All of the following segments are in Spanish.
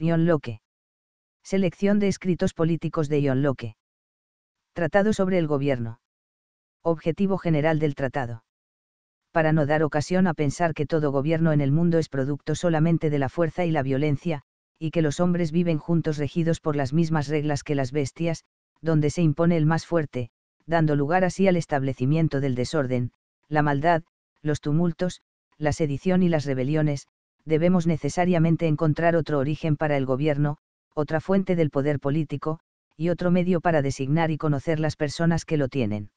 John Locke. Selección de escritos políticos de John Locke. Tratado sobre el gobierno. Objetivo general del tratado. Para no dar ocasión a pensar que todo gobierno en el mundo es producto solamente de la fuerza y la violencia, y que los hombres viven juntos regidos por las mismas reglas que las bestias, donde se impone el más fuerte, dando lugar así al establecimiento del desorden, la maldad, los tumultos, la sedición y las rebeliones, debemos necesariamente encontrar otro origen para el gobierno, otra fuente del poder político, y otro medio para designar y conocer las personas que lo tienen.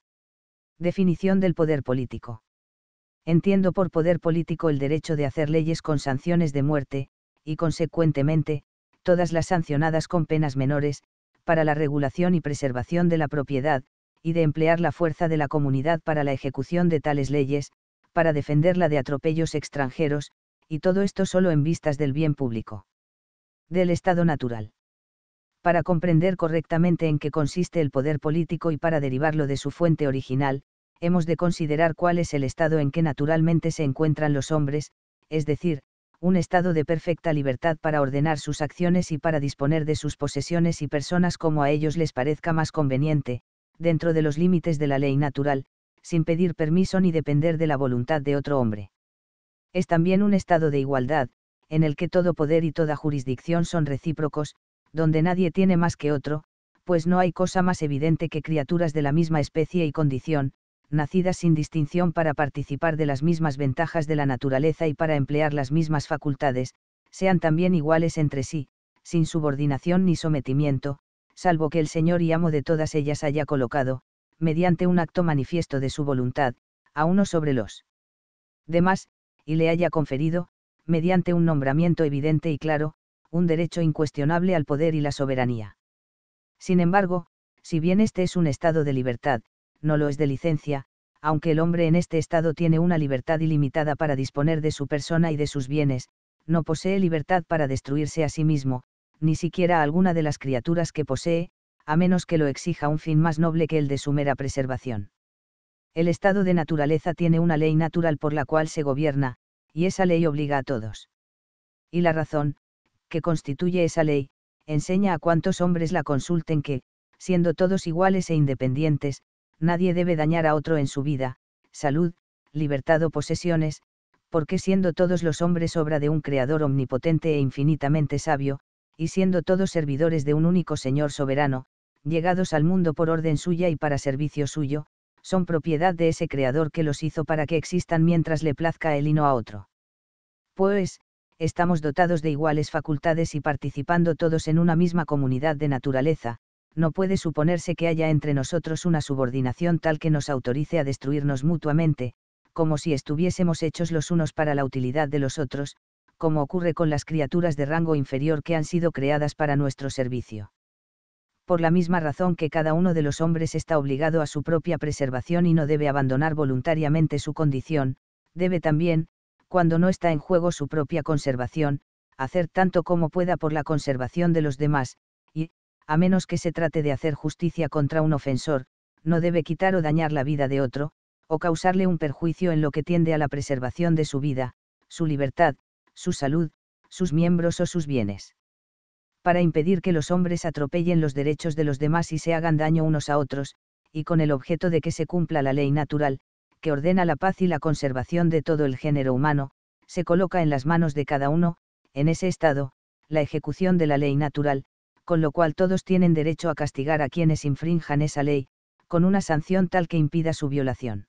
Definición del poder político. Entiendo por poder político el derecho de hacer leyes con sanciones de muerte, y consecuentemente, todas las sancionadas con penas menores, para la regulación y preservación de la propiedad, y de emplear la fuerza de la comunidad para la ejecución de tales leyes, para defenderla de atropellos extranjeros, y todo esto solo en vistas del bien público. Del Estado natural. Para comprender correctamente en qué consiste el poder político y para derivarlo de su fuente original, hemos de considerar cuál es el estado en que naturalmente se encuentran los hombres, es decir, un estado de perfecta libertad para ordenar sus acciones y para disponer de sus posesiones y personas como a ellos les parezca más conveniente, dentro de los límites de la ley natural, sin pedir permiso ni depender de la voluntad de otro hombre es también un estado de igualdad, en el que todo poder y toda jurisdicción son recíprocos, donde nadie tiene más que otro, pues no hay cosa más evidente que criaturas de la misma especie y condición, nacidas sin distinción para participar de las mismas ventajas de la naturaleza y para emplear las mismas facultades, sean también iguales entre sí, sin subordinación ni sometimiento, salvo que el Señor y amo de todas ellas haya colocado, mediante un acto manifiesto de su voluntad, a uno sobre los demás, y le haya conferido, mediante un nombramiento evidente y claro, un derecho incuestionable al poder y la soberanía. Sin embargo, si bien este es un estado de libertad, no lo es de licencia, aunque el hombre en este estado tiene una libertad ilimitada para disponer de su persona y de sus bienes, no posee libertad para destruirse a sí mismo, ni siquiera a alguna de las criaturas que posee, a menos que lo exija un fin más noble que el de su mera preservación. El estado de naturaleza tiene una ley natural por la cual se gobierna, y esa ley obliga a todos. Y la razón, que constituye esa ley, enseña a cuantos hombres la consulten que, siendo todos iguales e independientes, nadie debe dañar a otro en su vida, salud, libertad o posesiones, porque siendo todos los hombres obra de un Creador omnipotente e infinitamente sabio, y siendo todos servidores de un único Señor soberano, llegados al mundo por orden suya y para servicio suyo, son propiedad de ese creador que los hizo para que existan mientras le plazca el hino a otro. Pues, estamos dotados de iguales facultades y participando todos en una misma comunidad de naturaleza, no puede suponerse que haya entre nosotros una subordinación tal que nos autorice a destruirnos mutuamente, como si estuviésemos hechos los unos para la utilidad de los otros, como ocurre con las criaturas de rango inferior que han sido creadas para nuestro servicio por la misma razón que cada uno de los hombres está obligado a su propia preservación y no debe abandonar voluntariamente su condición, debe también, cuando no está en juego su propia conservación, hacer tanto como pueda por la conservación de los demás, y, a menos que se trate de hacer justicia contra un ofensor, no debe quitar o dañar la vida de otro, o causarle un perjuicio en lo que tiende a la preservación de su vida, su libertad, su salud, sus miembros o sus bienes para impedir que los hombres atropellen los derechos de los demás y se hagan daño unos a otros, y con el objeto de que se cumpla la ley natural, que ordena la paz y la conservación de todo el género humano, se coloca en las manos de cada uno, en ese estado, la ejecución de la ley natural, con lo cual todos tienen derecho a castigar a quienes infrinjan esa ley, con una sanción tal que impida su violación.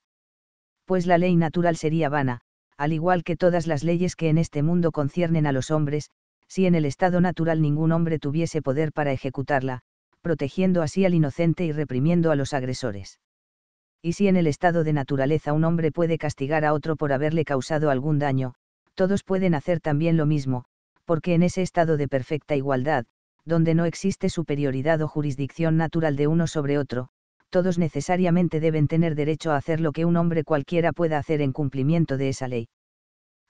Pues la ley natural sería vana, al igual que todas las leyes que en este mundo conciernen a los hombres, si en el estado natural ningún hombre tuviese poder para ejecutarla, protegiendo así al inocente y reprimiendo a los agresores. Y si en el estado de naturaleza un hombre puede castigar a otro por haberle causado algún daño, todos pueden hacer también lo mismo, porque en ese estado de perfecta igualdad, donde no existe superioridad o jurisdicción natural de uno sobre otro, todos necesariamente deben tener derecho a hacer lo que un hombre cualquiera pueda hacer en cumplimiento de esa ley.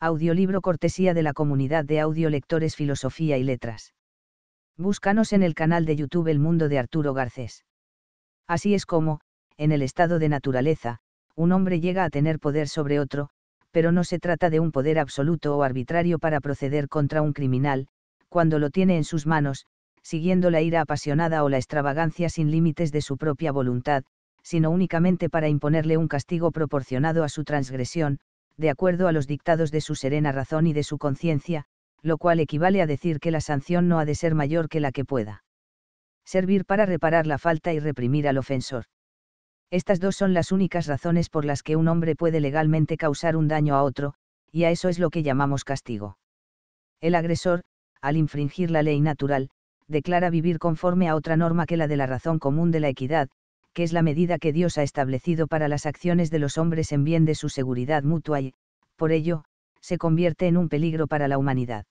Audiolibro cortesía de la comunidad de audiolectores Filosofía y Letras. Búscanos en el canal de YouTube El Mundo de Arturo Garcés. Así es como, en el estado de naturaleza, un hombre llega a tener poder sobre otro, pero no se trata de un poder absoluto o arbitrario para proceder contra un criminal, cuando lo tiene en sus manos, siguiendo la ira apasionada o la extravagancia sin límites de su propia voluntad, sino únicamente para imponerle un castigo proporcionado a su transgresión, de acuerdo a los dictados de su serena razón y de su conciencia, lo cual equivale a decir que la sanción no ha de ser mayor que la que pueda servir para reparar la falta y reprimir al ofensor. Estas dos son las únicas razones por las que un hombre puede legalmente causar un daño a otro, y a eso es lo que llamamos castigo. El agresor, al infringir la ley natural, declara vivir conforme a otra norma que la de la razón común de la equidad, que es la medida que Dios ha establecido para las acciones de los hombres en bien de su seguridad mutua y, por ello, se convierte en un peligro para la humanidad.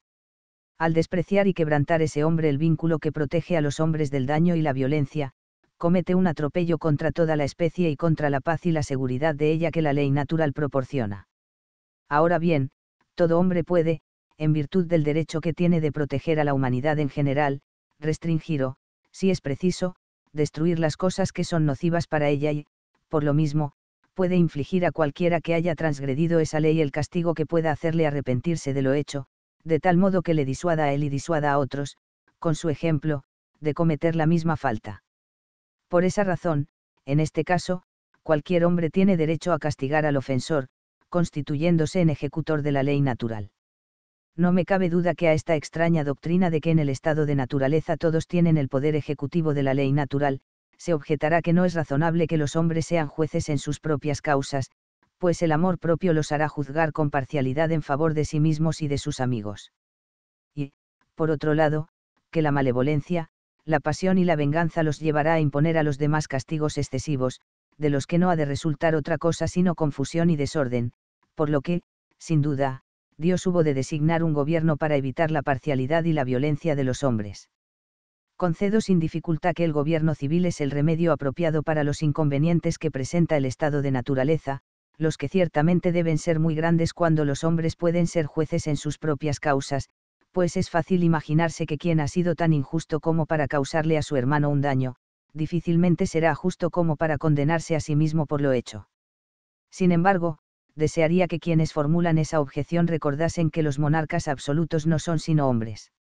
Al despreciar y quebrantar ese hombre el vínculo que protege a los hombres del daño y la violencia, comete un atropello contra toda la especie y contra la paz y la seguridad de ella que la ley natural proporciona. Ahora bien, todo hombre puede, en virtud del derecho que tiene de proteger a la humanidad en general, restringir o, si es preciso, destruir las cosas que son nocivas para ella y, por lo mismo, puede infligir a cualquiera que haya transgredido esa ley el castigo que pueda hacerle arrepentirse de lo hecho, de tal modo que le disuada a él y disuada a otros, con su ejemplo, de cometer la misma falta. Por esa razón, en este caso, cualquier hombre tiene derecho a castigar al ofensor, constituyéndose en ejecutor de la ley natural no me cabe duda que a esta extraña doctrina de que en el estado de naturaleza todos tienen el poder ejecutivo de la ley natural, se objetará que no es razonable que los hombres sean jueces en sus propias causas, pues el amor propio los hará juzgar con parcialidad en favor de sí mismos y de sus amigos. Y, por otro lado, que la malevolencia, la pasión y la venganza los llevará a imponer a los demás castigos excesivos, de los que no ha de resultar otra cosa sino confusión y desorden, por lo que, sin duda, Dios hubo de designar un gobierno para evitar la parcialidad y la violencia de los hombres. Concedo sin dificultad que el gobierno civil es el remedio apropiado para los inconvenientes que presenta el estado de naturaleza, los que ciertamente deben ser muy grandes cuando los hombres pueden ser jueces en sus propias causas, pues es fácil imaginarse que quien ha sido tan injusto como para causarle a su hermano un daño, difícilmente será justo como para condenarse a sí mismo por lo hecho. Sin embargo, desearía que quienes formulan esa objeción recordasen que los monarcas absolutos no son sino hombres.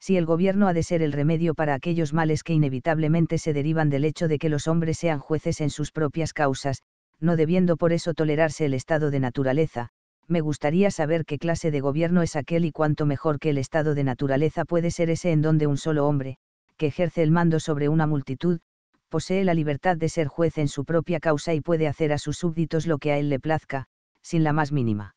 Si el gobierno ha de ser el remedio para aquellos males que inevitablemente se derivan del hecho de que los hombres sean jueces en sus propias causas, no debiendo por eso tolerarse el estado de naturaleza, me gustaría saber qué clase de gobierno es aquel y cuánto mejor que el estado de naturaleza puede ser ese en donde un solo hombre, que ejerce el mando sobre una multitud, posee la libertad de ser juez en su propia causa y puede hacer a sus súbditos lo que a él le plazca, sin la más mínima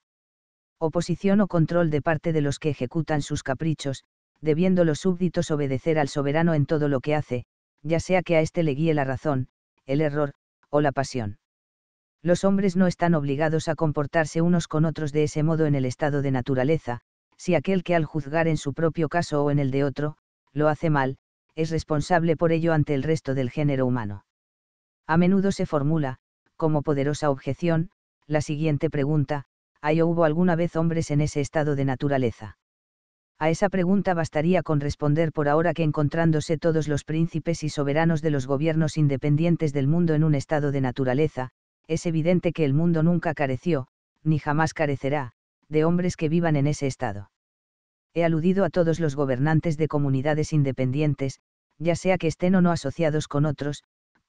oposición o control de parte de los que ejecutan sus caprichos, debiendo los súbditos obedecer al soberano en todo lo que hace, ya sea que a éste le guíe la razón, el error, o la pasión. Los hombres no están obligados a comportarse unos con otros de ese modo en el estado de naturaleza, si aquel que al juzgar en su propio caso o en el de otro, lo hace mal, es responsable por ello ante el resto del género humano. A menudo se formula, como poderosa objeción, la siguiente pregunta, ¿hay o hubo alguna vez hombres en ese estado de naturaleza? A esa pregunta bastaría con responder por ahora que encontrándose todos los príncipes y soberanos de los gobiernos independientes del mundo en un estado de naturaleza, es evidente que el mundo nunca careció, ni jamás carecerá, de hombres que vivan en ese estado. He aludido a todos los gobernantes de comunidades independientes, ya sea que estén o no asociados con otros,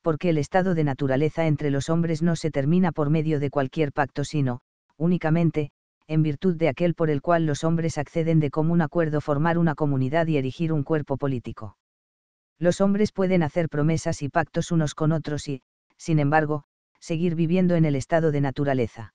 porque el estado de naturaleza entre los hombres no se termina por medio de cualquier pacto, sino, únicamente, en virtud de aquel por el cual los hombres acceden de común acuerdo formar una comunidad y erigir un cuerpo político. Los hombres pueden hacer promesas y pactos unos con otros y, sin embargo, seguir viviendo en el estado de naturaleza.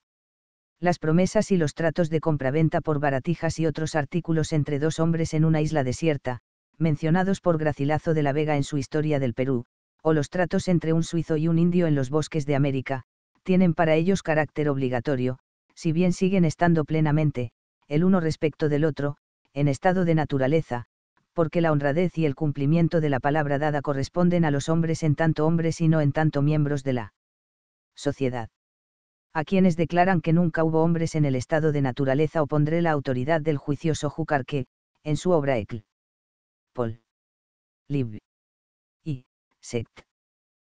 Las promesas y los tratos de compraventa por baratijas y otros artículos entre dos hombres en una isla desierta, mencionados por Gracilazo de la Vega en su Historia del Perú, o los tratos entre un suizo y un indio en los bosques de América, tienen para ellos carácter obligatorio, si bien siguen estando plenamente, el uno respecto del otro, en estado de naturaleza, porque la honradez y el cumplimiento de la palabra dada corresponden a los hombres en tanto hombres y no en tanto miembros de la sociedad. A quienes declaran que nunca hubo hombres en el estado de naturaleza opondré la autoridad del juicioso Júcar en su obra Ecl. Paul. Libby sect.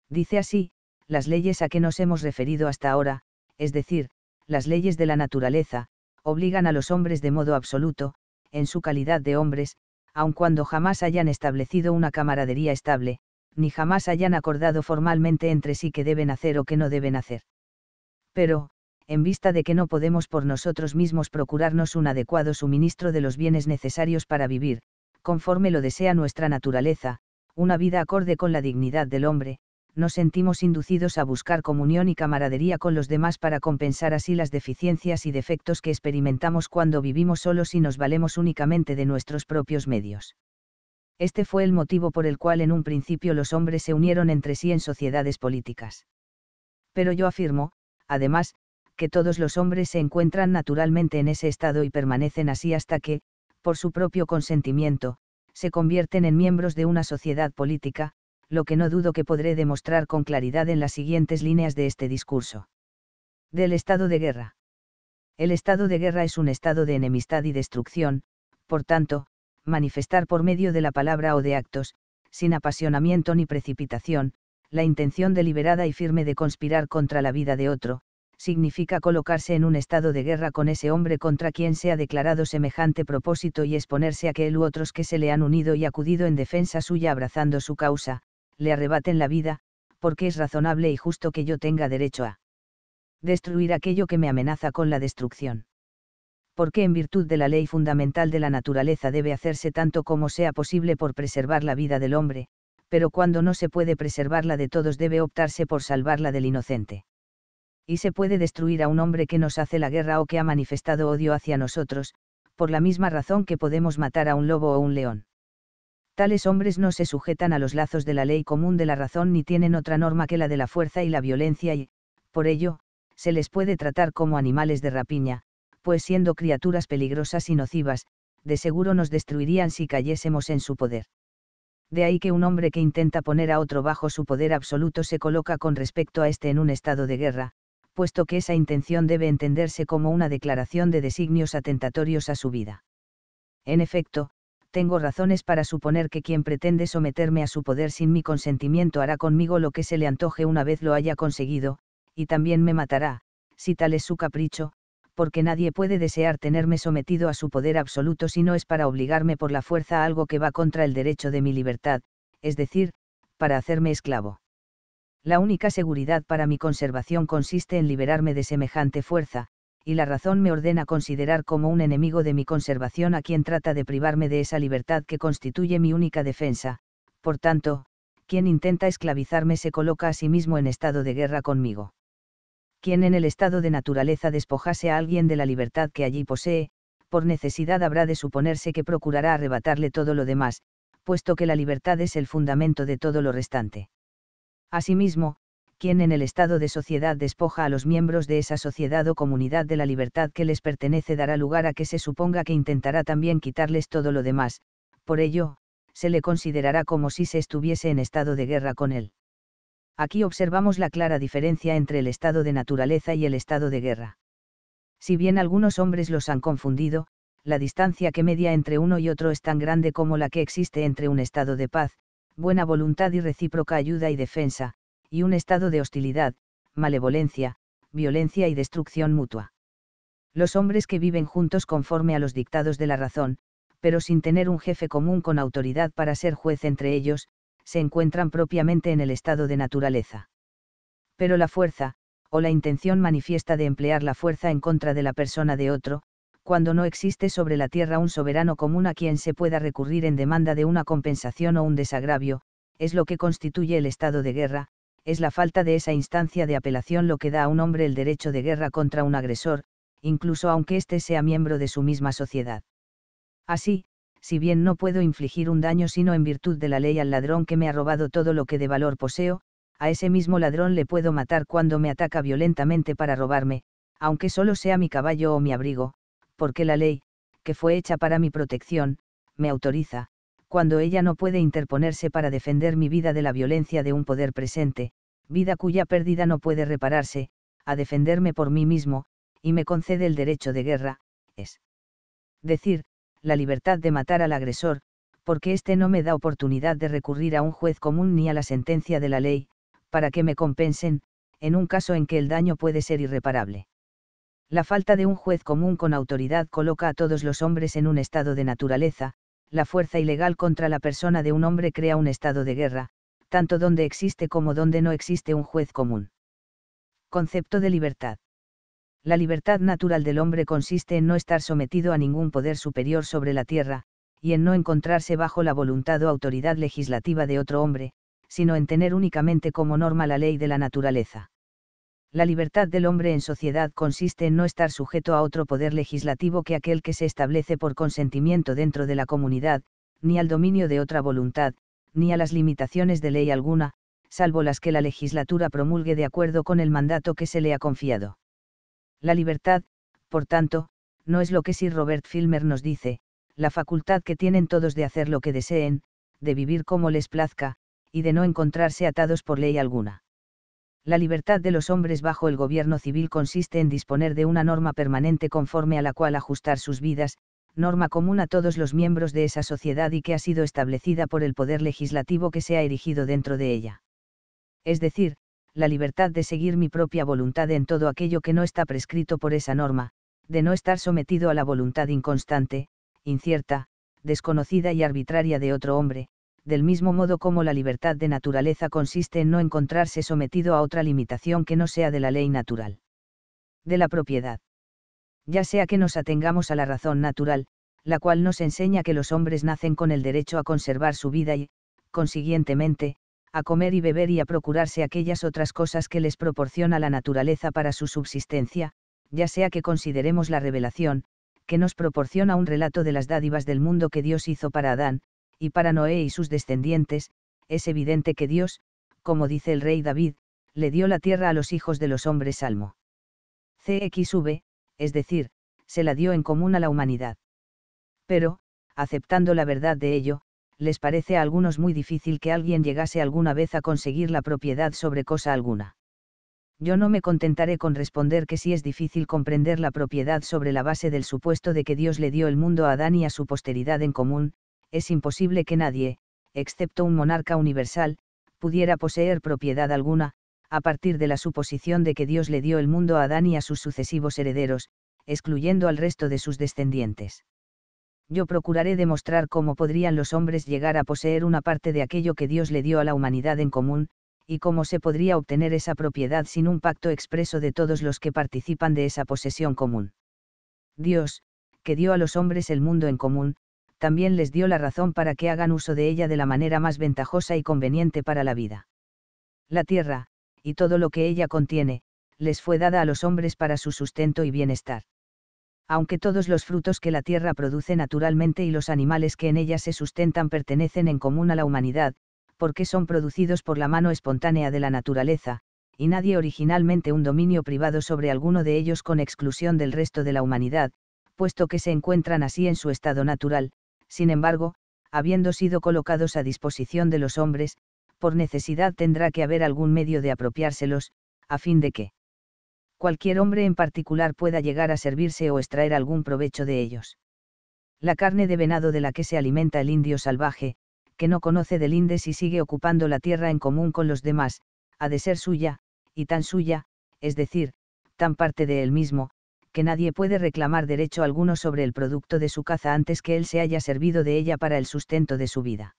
Dice así, las leyes a que nos hemos referido hasta ahora, es decir, las leyes de la naturaleza, obligan a los hombres de modo absoluto, en su calidad de hombres, aun cuando jamás hayan establecido una camaradería estable, ni jamás hayan acordado formalmente entre sí qué deben hacer o qué no deben hacer. Pero, en vista de que no podemos por nosotros mismos procurarnos un adecuado suministro de los bienes necesarios para vivir, conforme lo desea nuestra naturaleza, una vida acorde con la dignidad del hombre, nos sentimos inducidos a buscar comunión y camaradería con los demás para compensar así las deficiencias y defectos que experimentamos cuando vivimos solos y nos valemos únicamente de nuestros propios medios. Este fue el motivo por el cual en un principio los hombres se unieron entre sí en sociedades políticas. Pero yo afirmo, además, que todos los hombres se encuentran naturalmente en ese estado y permanecen así hasta que, por su propio consentimiento, se convierten en miembros de una sociedad política, lo que no dudo que podré demostrar con claridad en las siguientes líneas de este discurso. Del estado de guerra. El estado de guerra es un estado de enemistad y destrucción, por tanto, manifestar por medio de la palabra o de actos, sin apasionamiento ni precipitación, la intención deliberada y firme de conspirar contra la vida de otro, significa colocarse en un estado de guerra con ese hombre contra quien se ha declarado semejante propósito y exponerse a que él u otros que se le han unido y acudido en defensa suya abrazando su causa, le arrebaten la vida, porque es razonable y justo que yo tenga derecho a destruir aquello que me amenaza con la destrucción. Porque en virtud de la ley fundamental de la naturaleza debe hacerse tanto como sea posible por preservar la vida del hombre, pero cuando no se puede preservarla de todos debe optarse por salvarla del inocente y se puede destruir a un hombre que nos hace la guerra o que ha manifestado odio hacia nosotros, por la misma razón que podemos matar a un lobo o un león. Tales hombres no se sujetan a los lazos de la ley común de la razón ni tienen otra norma que la de la fuerza y la violencia y, por ello, se les puede tratar como animales de rapiña, pues siendo criaturas peligrosas y nocivas, de seguro nos destruirían si cayésemos en su poder. De ahí que un hombre que intenta poner a otro bajo su poder absoluto se coloca con respecto a este en un estado de guerra, puesto que esa intención debe entenderse como una declaración de designios atentatorios a su vida. En efecto, tengo razones para suponer que quien pretende someterme a su poder sin mi consentimiento hará conmigo lo que se le antoje una vez lo haya conseguido, y también me matará, si tal es su capricho, porque nadie puede desear tenerme sometido a su poder absoluto si no es para obligarme por la fuerza a algo que va contra el derecho de mi libertad, es decir, para hacerme esclavo la única seguridad para mi conservación consiste en liberarme de semejante fuerza, y la razón me ordena considerar como un enemigo de mi conservación a quien trata de privarme de esa libertad que constituye mi única defensa, por tanto, quien intenta esclavizarme se coloca a sí mismo en estado de guerra conmigo. Quien en el estado de naturaleza despojase a alguien de la libertad que allí posee, por necesidad habrá de suponerse que procurará arrebatarle todo lo demás, puesto que la libertad es el fundamento de todo lo restante. Asimismo, quien en el estado de sociedad despoja a los miembros de esa sociedad o comunidad de la libertad que les pertenece dará lugar a que se suponga que intentará también quitarles todo lo demás, por ello, se le considerará como si se estuviese en estado de guerra con él. Aquí observamos la clara diferencia entre el estado de naturaleza y el estado de guerra. Si bien algunos hombres los han confundido, la distancia que media entre uno y otro es tan grande como la que existe entre un estado de paz, buena voluntad y recíproca ayuda y defensa, y un estado de hostilidad, malevolencia, violencia y destrucción mutua. Los hombres que viven juntos conforme a los dictados de la razón, pero sin tener un jefe común con autoridad para ser juez entre ellos, se encuentran propiamente en el estado de naturaleza. Pero la fuerza, o la intención manifiesta de emplear la fuerza en contra de la persona de otro, cuando no existe sobre la tierra un soberano común a quien se pueda recurrir en demanda de una compensación o un desagravio, es lo que constituye el estado de guerra, es la falta de esa instancia de apelación lo que da a un hombre el derecho de guerra contra un agresor, incluso aunque éste sea miembro de su misma sociedad. Así, si bien no puedo infligir un daño sino en virtud de la ley al ladrón que me ha robado todo lo que de valor poseo, a ese mismo ladrón le puedo matar cuando me ataca violentamente para robarme, aunque solo sea mi caballo o mi abrigo, porque la ley, que fue hecha para mi protección, me autoriza, cuando ella no puede interponerse para defender mi vida de la violencia de un poder presente, vida cuya pérdida no puede repararse, a defenderme por mí mismo, y me concede el derecho de guerra, es decir, la libertad de matar al agresor, porque éste no me da oportunidad de recurrir a un juez común ni a la sentencia de la ley, para que me compensen, en un caso en que el daño puede ser irreparable. La falta de un juez común con autoridad coloca a todos los hombres en un estado de naturaleza, la fuerza ilegal contra la persona de un hombre crea un estado de guerra, tanto donde existe como donde no existe un juez común. Concepto de libertad. La libertad natural del hombre consiste en no estar sometido a ningún poder superior sobre la tierra, y en no encontrarse bajo la voluntad o autoridad legislativa de otro hombre, sino en tener únicamente como norma la ley de la naturaleza la libertad del hombre en sociedad consiste en no estar sujeto a otro poder legislativo que aquel que se establece por consentimiento dentro de la comunidad, ni al dominio de otra voluntad, ni a las limitaciones de ley alguna, salvo las que la legislatura promulgue de acuerdo con el mandato que se le ha confiado. La libertad, por tanto, no es lo que Sir Robert Filmer nos dice, la facultad que tienen todos de hacer lo que deseen, de vivir como les plazca, y de no encontrarse atados por ley alguna. La libertad de los hombres bajo el gobierno civil consiste en disponer de una norma permanente conforme a la cual ajustar sus vidas, norma común a todos los miembros de esa sociedad y que ha sido establecida por el poder legislativo que se ha erigido dentro de ella. Es decir, la libertad de seguir mi propia voluntad en todo aquello que no está prescrito por esa norma, de no estar sometido a la voluntad inconstante, incierta, desconocida y arbitraria de otro hombre, del mismo modo como la libertad de naturaleza consiste en no encontrarse sometido a otra limitación que no sea de la ley natural. De la propiedad. Ya sea que nos atengamos a la razón natural, la cual nos enseña que los hombres nacen con el derecho a conservar su vida y, consiguientemente, a comer y beber y a procurarse aquellas otras cosas que les proporciona la naturaleza para su subsistencia, ya sea que consideremos la revelación, que nos proporciona un relato de las dádivas del mundo que Dios hizo para Adán, y para Noé y sus descendientes, es evidente que Dios, como dice el rey David, le dio la tierra a los hijos de los hombres. Salmo. CXV, es decir, se la dio en común a la humanidad. Pero, aceptando la verdad de ello, les parece a algunos muy difícil que alguien llegase alguna vez a conseguir la propiedad sobre cosa alguna. Yo no me contentaré con responder que sí es difícil comprender la propiedad sobre la base del supuesto de que Dios le dio el mundo a Adán y a su posteridad en común, es imposible que nadie, excepto un monarca universal, pudiera poseer propiedad alguna, a partir de la suposición de que Dios le dio el mundo a Adán y a sus sucesivos herederos, excluyendo al resto de sus descendientes. Yo procuraré demostrar cómo podrían los hombres llegar a poseer una parte de aquello que Dios le dio a la humanidad en común, y cómo se podría obtener esa propiedad sin un pacto expreso de todos los que participan de esa posesión común. Dios, que dio a los hombres el mundo en común, también les dio la razón para que hagan uso de ella de la manera más ventajosa y conveniente para la vida. La tierra, y todo lo que ella contiene, les fue dada a los hombres para su sustento y bienestar. Aunque todos los frutos que la tierra produce naturalmente y los animales que en ella se sustentan pertenecen en común a la humanidad, porque son producidos por la mano espontánea de la naturaleza, y nadie originalmente un dominio privado sobre alguno de ellos con exclusión del resto de la humanidad, puesto que se encuentran así en su estado natural, sin embargo, habiendo sido colocados a disposición de los hombres, por necesidad tendrá que haber algún medio de apropiárselos, a fin de que cualquier hombre en particular pueda llegar a servirse o extraer algún provecho de ellos. La carne de venado de la que se alimenta el indio salvaje, que no conoce del Indes y sigue ocupando la tierra en común con los demás, ha de ser suya, y tan suya, es decir, tan parte de él mismo, que nadie puede reclamar derecho alguno sobre el producto de su caza antes que él se haya servido de ella para el sustento de su vida.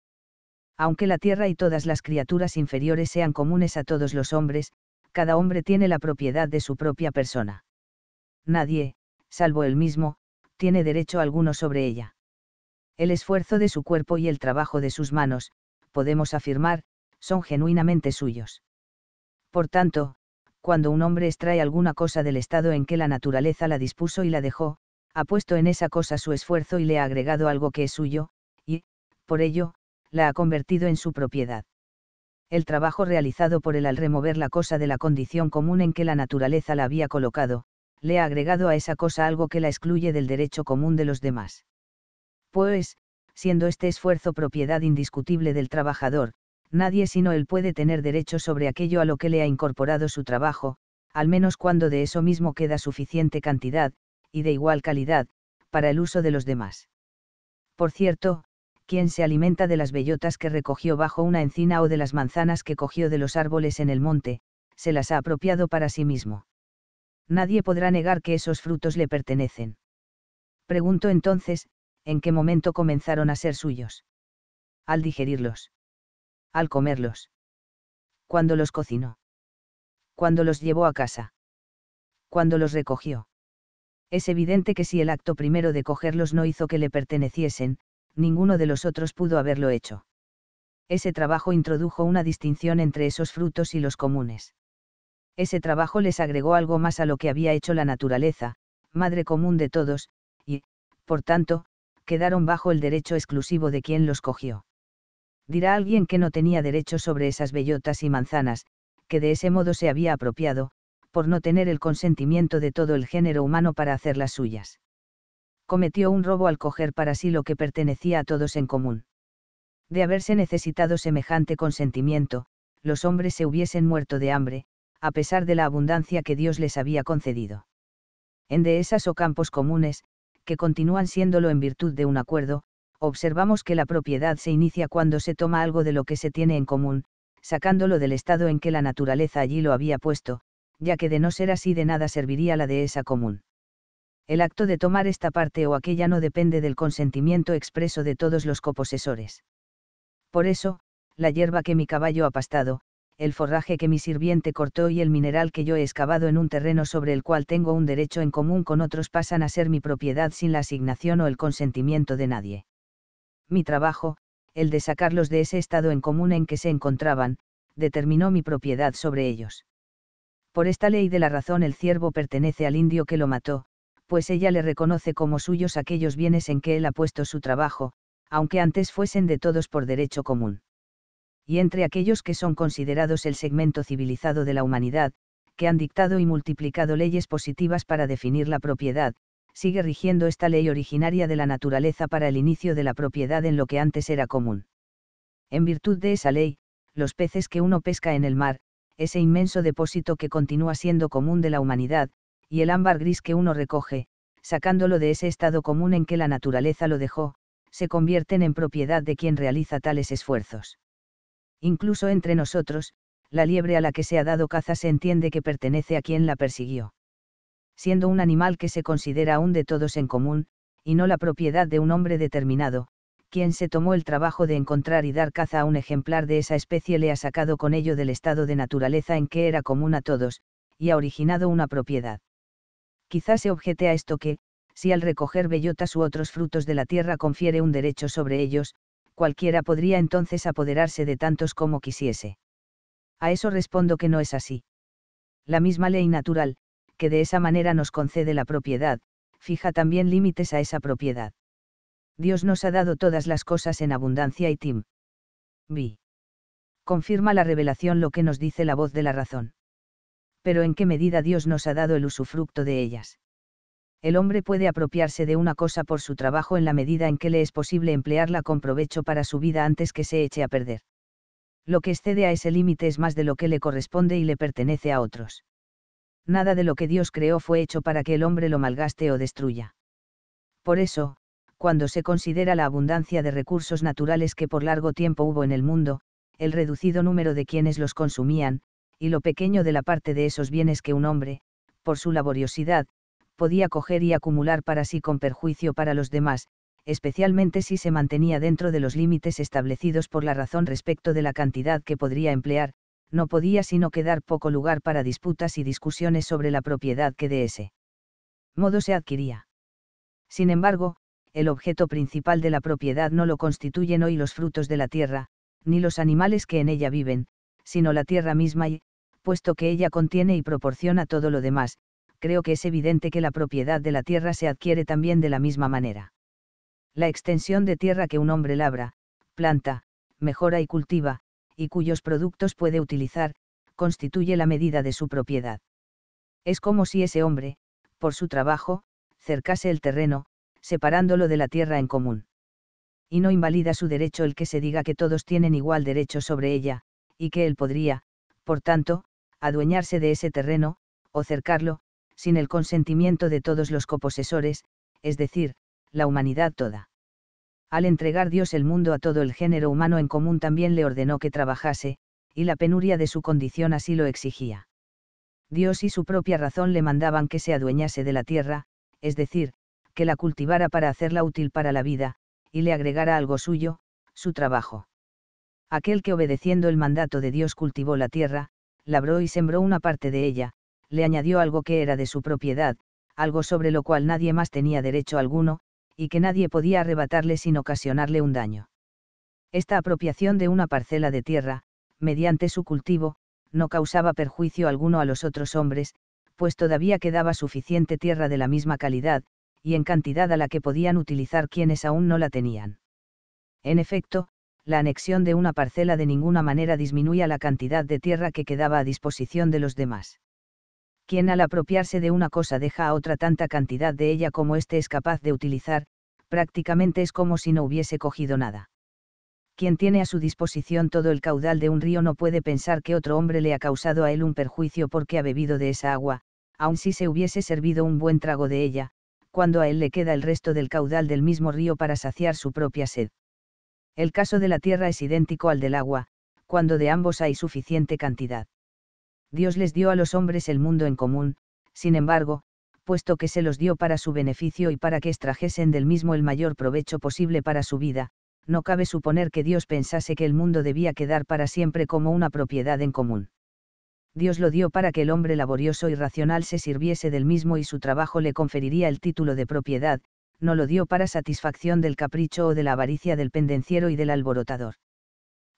Aunque la tierra y todas las criaturas inferiores sean comunes a todos los hombres, cada hombre tiene la propiedad de su propia persona. Nadie, salvo él mismo, tiene derecho alguno sobre ella. El esfuerzo de su cuerpo y el trabajo de sus manos, podemos afirmar, son genuinamente suyos. Por tanto, cuando un hombre extrae alguna cosa del estado en que la naturaleza la dispuso y la dejó, ha puesto en esa cosa su esfuerzo y le ha agregado algo que es suyo, y, por ello, la ha convertido en su propiedad. El trabajo realizado por él al remover la cosa de la condición común en que la naturaleza la había colocado, le ha agregado a esa cosa algo que la excluye del derecho común de los demás. Pues, siendo este esfuerzo propiedad indiscutible del trabajador, nadie sino él puede tener derecho sobre aquello a lo que le ha incorporado su trabajo, al menos cuando de eso mismo queda suficiente cantidad, y de igual calidad, para el uso de los demás. Por cierto, quien se alimenta de las bellotas que recogió bajo una encina o de las manzanas que cogió de los árboles en el monte, se las ha apropiado para sí mismo. Nadie podrá negar que esos frutos le pertenecen. Pregunto entonces, ¿en qué momento comenzaron a ser suyos? Al digerirlos al comerlos. Cuando los cocinó. Cuando los llevó a casa. Cuando los recogió. Es evidente que si el acto primero de cogerlos no hizo que le perteneciesen, ninguno de los otros pudo haberlo hecho. Ese trabajo introdujo una distinción entre esos frutos y los comunes. Ese trabajo les agregó algo más a lo que había hecho la naturaleza, madre común de todos, y, por tanto, quedaron bajo el derecho exclusivo de quien los cogió dirá alguien que no tenía derecho sobre esas bellotas y manzanas, que de ese modo se había apropiado, por no tener el consentimiento de todo el género humano para hacer las suyas. Cometió un robo al coger para sí lo que pertenecía a todos en común. De haberse necesitado semejante consentimiento, los hombres se hubiesen muerto de hambre, a pesar de la abundancia que Dios les había concedido. En dehesas o campos comunes, que continúan siéndolo en virtud de un acuerdo, observamos que la propiedad se inicia cuando se toma algo de lo que se tiene en común, sacándolo del estado en que la naturaleza allí lo había puesto, ya que de no ser así de nada serviría la dehesa común. El acto de tomar esta parte o aquella no depende del consentimiento expreso de todos los coposesores. Por eso, la hierba que mi caballo ha pastado, el forraje que mi sirviente cortó y el mineral que yo he excavado en un terreno sobre el cual tengo un derecho en común con otros pasan a ser mi propiedad sin la asignación o el consentimiento de nadie. Mi trabajo, el de sacarlos de ese estado en común en que se encontraban, determinó mi propiedad sobre ellos. Por esta ley de la razón el ciervo pertenece al indio que lo mató, pues ella le reconoce como suyos aquellos bienes en que él ha puesto su trabajo, aunque antes fuesen de todos por derecho común. Y entre aquellos que son considerados el segmento civilizado de la humanidad, que han dictado y multiplicado leyes positivas para definir la propiedad, sigue rigiendo esta ley originaria de la naturaleza para el inicio de la propiedad en lo que antes era común. En virtud de esa ley, los peces que uno pesca en el mar, ese inmenso depósito que continúa siendo común de la humanidad, y el ámbar gris que uno recoge, sacándolo de ese estado común en que la naturaleza lo dejó, se convierten en propiedad de quien realiza tales esfuerzos. Incluso entre nosotros, la liebre a la que se ha dado caza se entiende que pertenece a quien la persiguió siendo un animal que se considera un de todos en común, y no la propiedad de un hombre determinado, quien se tomó el trabajo de encontrar y dar caza a un ejemplar de esa especie le ha sacado con ello del estado de naturaleza en que era común a todos, y ha originado una propiedad. Quizás se objete a esto que, si al recoger bellotas u otros frutos de la tierra confiere un derecho sobre ellos, cualquiera podría entonces apoderarse de tantos como quisiese. A eso respondo que no es así. La misma ley natural, que de esa manera nos concede la propiedad, fija también límites a esa propiedad. Dios nos ha dado todas las cosas en abundancia y Tim. B. Confirma la revelación lo que nos dice la voz de la razón. Pero en qué medida Dios nos ha dado el usufructo de ellas. El hombre puede apropiarse de una cosa por su trabajo en la medida en que le es posible emplearla con provecho para su vida antes que se eche a perder. Lo que excede a ese límite es más de lo que le corresponde y le pertenece a otros nada de lo que Dios creó fue hecho para que el hombre lo malgaste o destruya. Por eso, cuando se considera la abundancia de recursos naturales que por largo tiempo hubo en el mundo, el reducido número de quienes los consumían, y lo pequeño de la parte de esos bienes que un hombre, por su laboriosidad, podía coger y acumular para sí con perjuicio para los demás, especialmente si se mantenía dentro de los límites establecidos por la razón respecto de la cantidad que podría emplear, no podía sino quedar poco lugar para disputas y discusiones sobre la propiedad que de ese modo se adquiría. Sin embargo, el objeto principal de la propiedad no lo constituyen hoy los frutos de la tierra, ni los animales que en ella viven, sino la tierra misma y, puesto que ella contiene y proporciona todo lo demás, creo que es evidente que la propiedad de la tierra se adquiere también de la misma manera. La extensión de tierra que un hombre labra, planta, mejora y cultiva, y cuyos productos puede utilizar, constituye la medida de su propiedad. Es como si ese hombre, por su trabajo, cercase el terreno, separándolo de la tierra en común. Y no invalida su derecho el que se diga que todos tienen igual derecho sobre ella, y que él podría, por tanto, adueñarse de ese terreno, o cercarlo, sin el consentimiento de todos los coposesores, es decir, la humanidad toda al entregar Dios el mundo a todo el género humano en común también le ordenó que trabajase, y la penuria de su condición así lo exigía. Dios y su propia razón le mandaban que se adueñase de la tierra, es decir, que la cultivara para hacerla útil para la vida, y le agregara algo suyo, su trabajo. Aquel que obedeciendo el mandato de Dios cultivó la tierra, labró y sembró una parte de ella, le añadió algo que era de su propiedad, algo sobre lo cual nadie más tenía derecho alguno, y que nadie podía arrebatarle sin ocasionarle un daño. Esta apropiación de una parcela de tierra, mediante su cultivo, no causaba perjuicio alguno a los otros hombres, pues todavía quedaba suficiente tierra de la misma calidad, y en cantidad a la que podían utilizar quienes aún no la tenían. En efecto, la anexión de una parcela de ninguna manera disminuía la cantidad de tierra que quedaba a disposición de los demás quien al apropiarse de una cosa deja a otra tanta cantidad de ella como éste es capaz de utilizar, prácticamente es como si no hubiese cogido nada. Quien tiene a su disposición todo el caudal de un río no puede pensar que otro hombre le ha causado a él un perjuicio porque ha bebido de esa agua, aun si se hubiese servido un buen trago de ella, cuando a él le queda el resto del caudal del mismo río para saciar su propia sed. El caso de la tierra es idéntico al del agua, cuando de ambos hay suficiente cantidad. Dios les dio a los hombres el mundo en común, sin embargo, puesto que se los dio para su beneficio y para que extrajesen del mismo el mayor provecho posible para su vida, no cabe suponer que Dios pensase que el mundo debía quedar para siempre como una propiedad en común. Dios lo dio para que el hombre laborioso y racional se sirviese del mismo y su trabajo le conferiría el título de propiedad, no lo dio para satisfacción del capricho o de la avaricia del pendenciero y del alborotador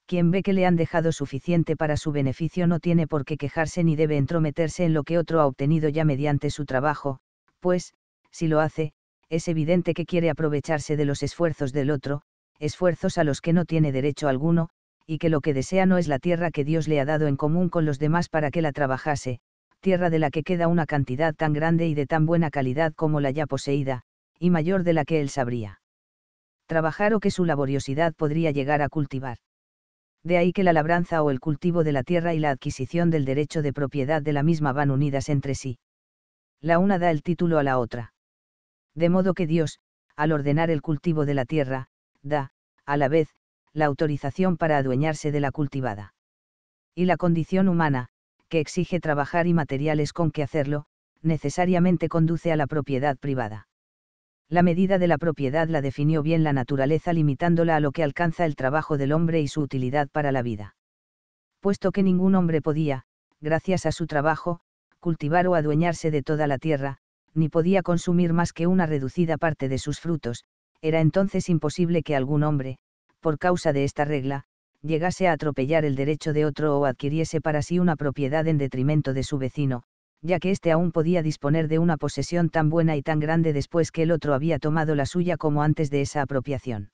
quien ve que le han dejado suficiente para su beneficio no tiene por qué quejarse ni debe entrometerse en lo que otro ha obtenido ya mediante su trabajo, pues, si lo hace, es evidente que quiere aprovecharse de los esfuerzos del otro, esfuerzos a los que no tiene derecho alguno, y que lo que desea no es la tierra que Dios le ha dado en común con los demás para que la trabajase, tierra de la que queda una cantidad tan grande y de tan buena calidad como la ya poseída, y mayor de la que él sabría trabajar o que su laboriosidad podría llegar a cultivar de ahí que la labranza o el cultivo de la tierra y la adquisición del derecho de propiedad de la misma van unidas entre sí. La una da el título a la otra. De modo que Dios, al ordenar el cultivo de la tierra, da, a la vez, la autorización para adueñarse de la cultivada. Y la condición humana, que exige trabajar y materiales con que hacerlo, necesariamente conduce a la propiedad privada la medida de la propiedad la definió bien la naturaleza limitándola a lo que alcanza el trabajo del hombre y su utilidad para la vida. Puesto que ningún hombre podía, gracias a su trabajo, cultivar o adueñarse de toda la tierra, ni podía consumir más que una reducida parte de sus frutos, era entonces imposible que algún hombre, por causa de esta regla, llegase a atropellar el derecho de otro o adquiriese para sí una propiedad en detrimento de su vecino, ya que éste aún podía disponer de una posesión tan buena y tan grande después que el otro había tomado la suya como antes de esa apropiación.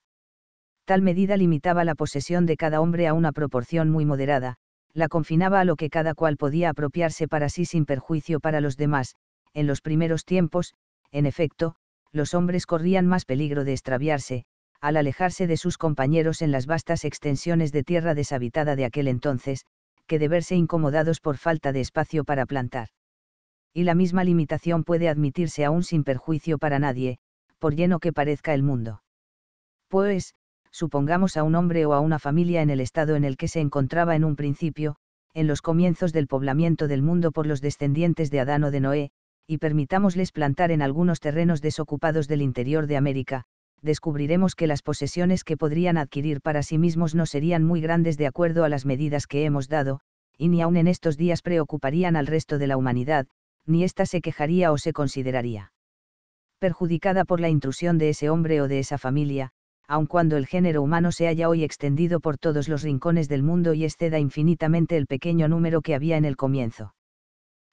Tal medida limitaba la posesión de cada hombre a una proporción muy moderada, la confinaba a lo que cada cual podía apropiarse para sí sin perjuicio para los demás. En los primeros tiempos, en efecto, los hombres corrían más peligro de extraviarse, al alejarse de sus compañeros en las vastas extensiones de tierra deshabitada de aquel entonces, que de verse incomodados por falta de espacio para plantar y la misma limitación puede admitirse aún sin perjuicio para nadie, por lleno que parezca el mundo. Pues, supongamos a un hombre o a una familia en el estado en el que se encontraba en un principio, en los comienzos del poblamiento del mundo por los descendientes de Adán o de Noé, y permitámosles plantar en algunos terrenos desocupados del interior de América, descubriremos que las posesiones que podrían adquirir para sí mismos no serían muy grandes de acuerdo a las medidas que hemos dado, y ni aun en estos días preocuparían al resto de la humanidad, ni ésta se quejaría o se consideraría perjudicada por la intrusión de ese hombre o de esa familia, aun cuando el género humano se haya hoy extendido por todos los rincones del mundo y exceda infinitamente el pequeño número que había en el comienzo.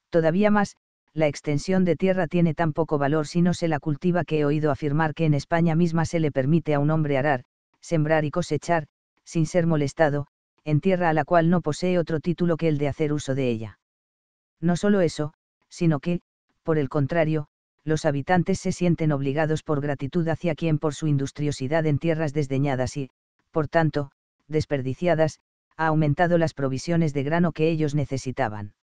Todavía más, la extensión de tierra tiene tan poco valor si no se la cultiva que he oído afirmar que en España misma se le permite a un hombre arar, sembrar y cosechar, sin ser molestado, en tierra a la cual no posee otro título que el de hacer uso de ella. No solo eso, sino que, por el contrario, los habitantes se sienten obligados por gratitud hacia quien por su industriosidad en tierras desdeñadas y, por tanto, desperdiciadas, ha aumentado las provisiones de grano que ellos necesitaban.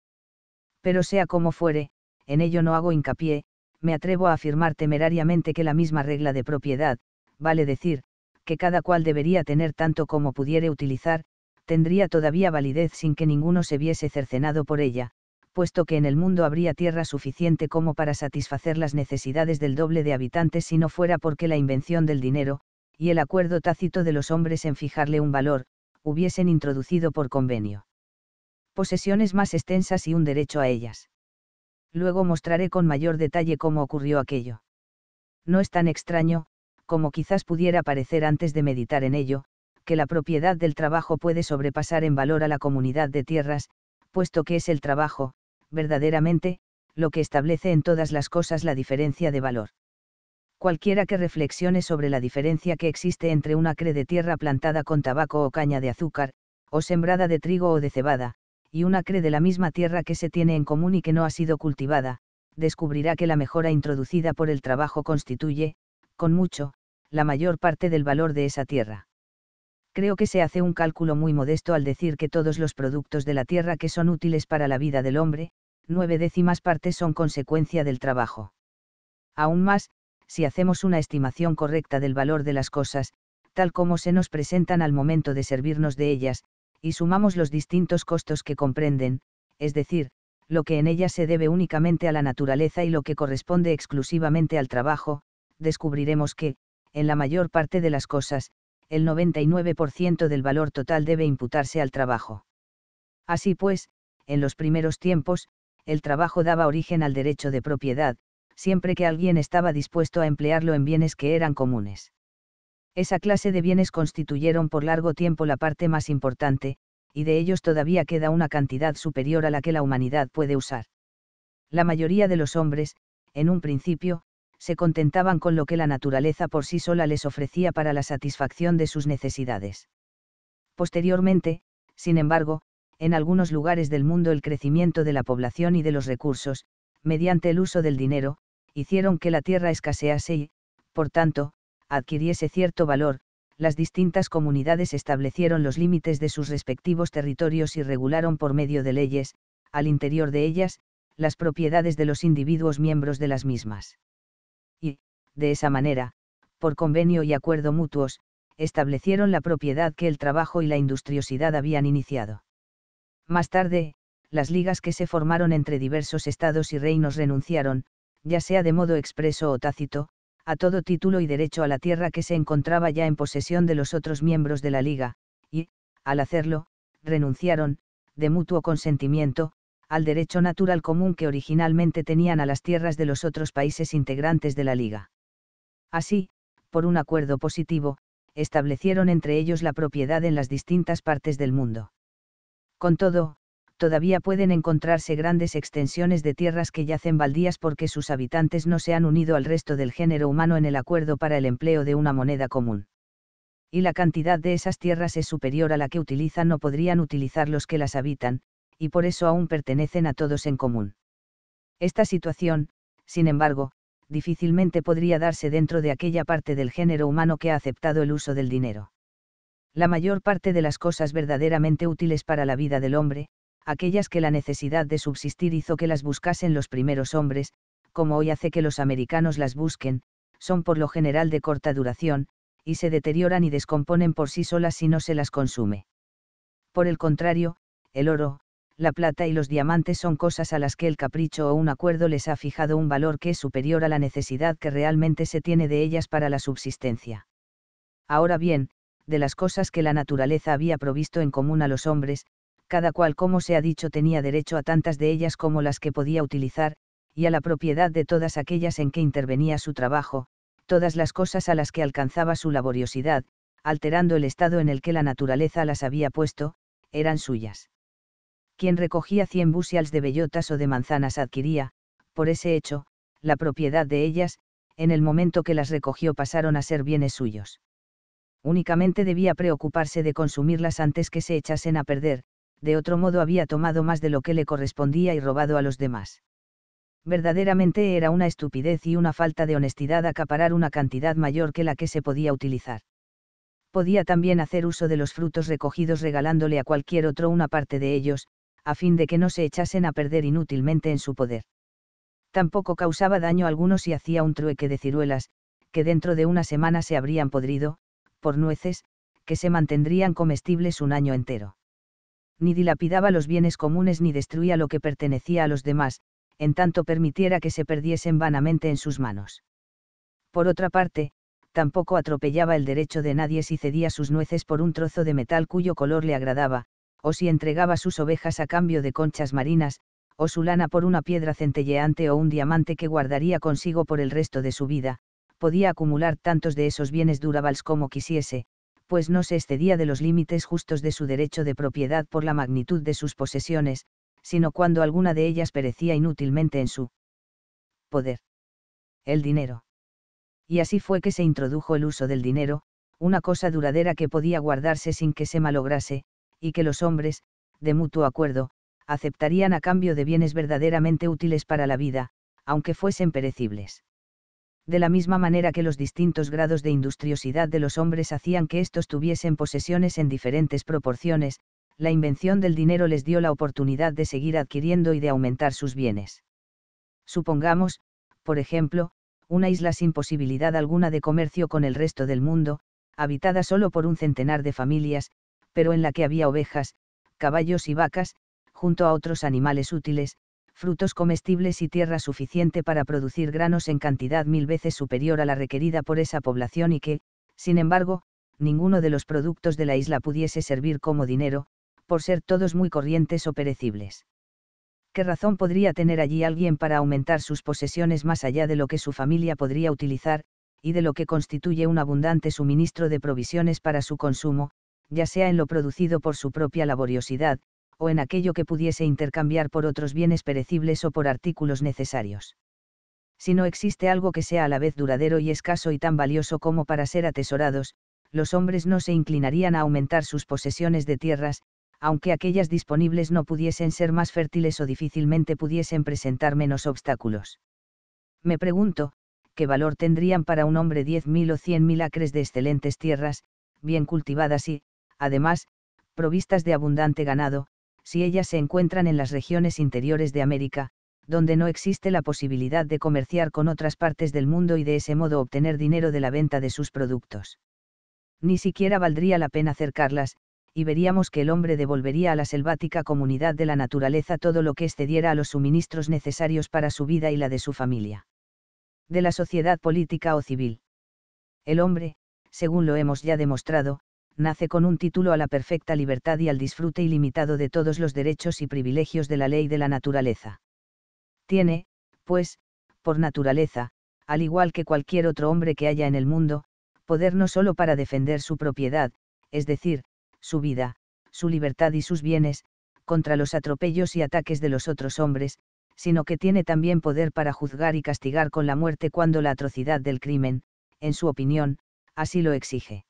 Pero sea como fuere, en ello no hago hincapié, me atrevo a afirmar temerariamente que la misma regla de propiedad, vale decir, que cada cual debería tener tanto como pudiere utilizar, tendría todavía validez sin que ninguno se viese cercenado por ella, puesto que en el mundo habría tierra suficiente como para satisfacer las necesidades del doble de habitantes si no fuera porque la invención del dinero, y el acuerdo tácito de los hombres en fijarle un valor, hubiesen introducido por convenio. Posesiones más extensas y un derecho a ellas. Luego mostraré con mayor detalle cómo ocurrió aquello. No es tan extraño, como quizás pudiera parecer antes de meditar en ello, que la propiedad del trabajo puede sobrepasar en valor a la comunidad de tierras, puesto que es el trabajo, verdaderamente, lo que establece en todas las cosas la diferencia de valor. Cualquiera que reflexione sobre la diferencia que existe entre una acre de tierra plantada con tabaco o caña de azúcar, o sembrada de trigo o de cebada, y una acre de la misma tierra que se tiene en común y que no ha sido cultivada, descubrirá que la mejora introducida por el trabajo constituye, con mucho, la mayor parte del valor de esa tierra. Creo que se hace un cálculo muy modesto al decir que todos los productos de la tierra que son útiles para la vida del hombre, nueve décimas partes son consecuencia del trabajo. Aún más, si hacemos una estimación correcta del valor de las cosas, tal como se nos presentan al momento de servirnos de ellas, y sumamos los distintos costos que comprenden, es decir, lo que en ellas se debe únicamente a la naturaleza y lo que corresponde exclusivamente al trabajo, descubriremos que, en la mayor parte de las cosas, el 99% del valor total debe imputarse al trabajo. Así pues, en los primeros tiempos, el trabajo daba origen al derecho de propiedad, siempre que alguien estaba dispuesto a emplearlo en bienes que eran comunes. Esa clase de bienes constituyeron por largo tiempo la parte más importante, y de ellos todavía queda una cantidad superior a la que la humanidad puede usar. La mayoría de los hombres, en un principio, se contentaban con lo que la naturaleza por sí sola les ofrecía para la satisfacción de sus necesidades. Posteriormente, sin embargo, en algunos lugares del mundo el crecimiento de la población y de los recursos, mediante el uso del dinero, hicieron que la tierra escasease y, por tanto, adquiriese cierto valor, las distintas comunidades establecieron los límites de sus respectivos territorios y regularon por medio de leyes, al interior de ellas, las propiedades de los individuos miembros de las mismas. Y, de esa manera, por convenio y acuerdo mutuos, establecieron la propiedad que el trabajo y la industriosidad habían iniciado. Más tarde, las ligas que se formaron entre diversos estados y reinos renunciaron, ya sea de modo expreso o tácito, a todo título y derecho a la tierra que se encontraba ya en posesión de los otros miembros de la liga, y, al hacerlo, renunciaron, de mutuo consentimiento, al derecho natural común que originalmente tenían a las tierras de los otros países integrantes de la liga. Así, por un acuerdo positivo, establecieron entre ellos la propiedad en las distintas partes del mundo. Con todo, todavía pueden encontrarse grandes extensiones de tierras que yacen baldías porque sus habitantes no se han unido al resto del género humano en el acuerdo para el empleo de una moneda común. Y la cantidad de esas tierras es superior a la que utilizan o podrían utilizar los que las habitan, y por eso aún pertenecen a todos en común. Esta situación, sin embargo, difícilmente podría darse dentro de aquella parte del género humano que ha aceptado el uso del dinero la mayor parte de las cosas verdaderamente útiles para la vida del hombre, aquellas que la necesidad de subsistir hizo que las buscasen los primeros hombres, como hoy hace que los americanos las busquen, son por lo general de corta duración, y se deterioran y descomponen por sí solas si no se las consume. Por el contrario, el oro, la plata y los diamantes son cosas a las que el capricho o un acuerdo les ha fijado un valor que es superior a la necesidad que realmente se tiene de ellas para la subsistencia. Ahora bien, de las cosas que la naturaleza había provisto en común a los hombres, cada cual como se ha dicho tenía derecho a tantas de ellas como las que podía utilizar, y a la propiedad de todas aquellas en que intervenía su trabajo, todas las cosas a las que alcanzaba su laboriosidad, alterando el estado en el que la naturaleza las había puesto, eran suyas. Quien recogía cien busiales de bellotas o de manzanas adquiría, por ese hecho, la propiedad de ellas, en el momento que las recogió pasaron a ser bienes suyos únicamente debía preocuparse de consumirlas antes que se echasen a perder, de otro modo había tomado más de lo que le correspondía y robado a los demás. Verdaderamente era una estupidez y una falta de honestidad acaparar una cantidad mayor que la que se podía utilizar. Podía también hacer uso de los frutos recogidos regalándole a cualquier otro una parte de ellos, a fin de que no se echasen a perder inútilmente en su poder. Tampoco causaba daño alguno si hacía un trueque de ciruelas, que dentro de una semana se habrían podrido, por nueces, que se mantendrían comestibles un año entero. Ni dilapidaba los bienes comunes ni destruía lo que pertenecía a los demás, en tanto permitiera que se perdiesen vanamente en sus manos. Por otra parte, tampoco atropellaba el derecho de nadie si cedía sus nueces por un trozo de metal cuyo color le agradaba, o si entregaba sus ovejas a cambio de conchas marinas, o su lana por una piedra centelleante o un diamante que guardaría consigo por el resto de su vida, podía acumular tantos de esos bienes durables como quisiese, pues no se excedía de los límites justos de su derecho de propiedad por la magnitud de sus posesiones, sino cuando alguna de ellas perecía inútilmente en su poder. El dinero. Y así fue que se introdujo el uso del dinero, una cosa duradera que podía guardarse sin que se malograse, y que los hombres, de mutuo acuerdo, aceptarían a cambio de bienes verdaderamente útiles para la vida, aunque fuesen perecibles de la misma manera que los distintos grados de industriosidad de los hombres hacían que estos tuviesen posesiones en diferentes proporciones, la invención del dinero les dio la oportunidad de seguir adquiriendo y de aumentar sus bienes. Supongamos, por ejemplo, una isla sin posibilidad alguna de comercio con el resto del mundo, habitada solo por un centenar de familias, pero en la que había ovejas, caballos y vacas, junto a otros animales útiles, frutos comestibles y tierra suficiente para producir granos en cantidad mil veces superior a la requerida por esa población y que, sin embargo, ninguno de los productos de la isla pudiese servir como dinero, por ser todos muy corrientes o perecibles. ¿Qué razón podría tener allí alguien para aumentar sus posesiones más allá de lo que su familia podría utilizar, y de lo que constituye un abundante suministro de provisiones para su consumo, ya sea en lo producido por su propia laboriosidad, o en aquello que pudiese intercambiar por otros bienes perecibles o por artículos necesarios. Si no existe algo que sea a la vez duradero y escaso y tan valioso como para ser atesorados, los hombres no se inclinarían a aumentar sus posesiones de tierras, aunque aquellas disponibles no pudiesen ser más fértiles o difícilmente pudiesen presentar menos obstáculos. Me pregunto, ¿qué valor tendrían para un hombre 10.000 o mil acres de excelentes tierras, bien cultivadas y, además, provistas de abundante ganado, si ellas se encuentran en las regiones interiores de América, donde no existe la posibilidad de comerciar con otras partes del mundo y de ese modo obtener dinero de la venta de sus productos. Ni siquiera valdría la pena acercarlas, y veríamos que el hombre devolvería a la selvática comunidad de la naturaleza todo lo que excediera a los suministros necesarios para su vida y la de su familia. De la sociedad política o civil. El hombre, según lo hemos ya demostrado, nace con un título a la perfecta libertad y al disfrute ilimitado de todos los derechos y privilegios de la ley de la naturaleza. Tiene, pues, por naturaleza, al igual que cualquier otro hombre que haya en el mundo, poder no solo para defender su propiedad, es decir, su vida, su libertad y sus bienes, contra los atropellos y ataques de los otros hombres, sino que tiene también poder para juzgar y castigar con la muerte cuando la atrocidad del crimen, en su opinión, así lo exige.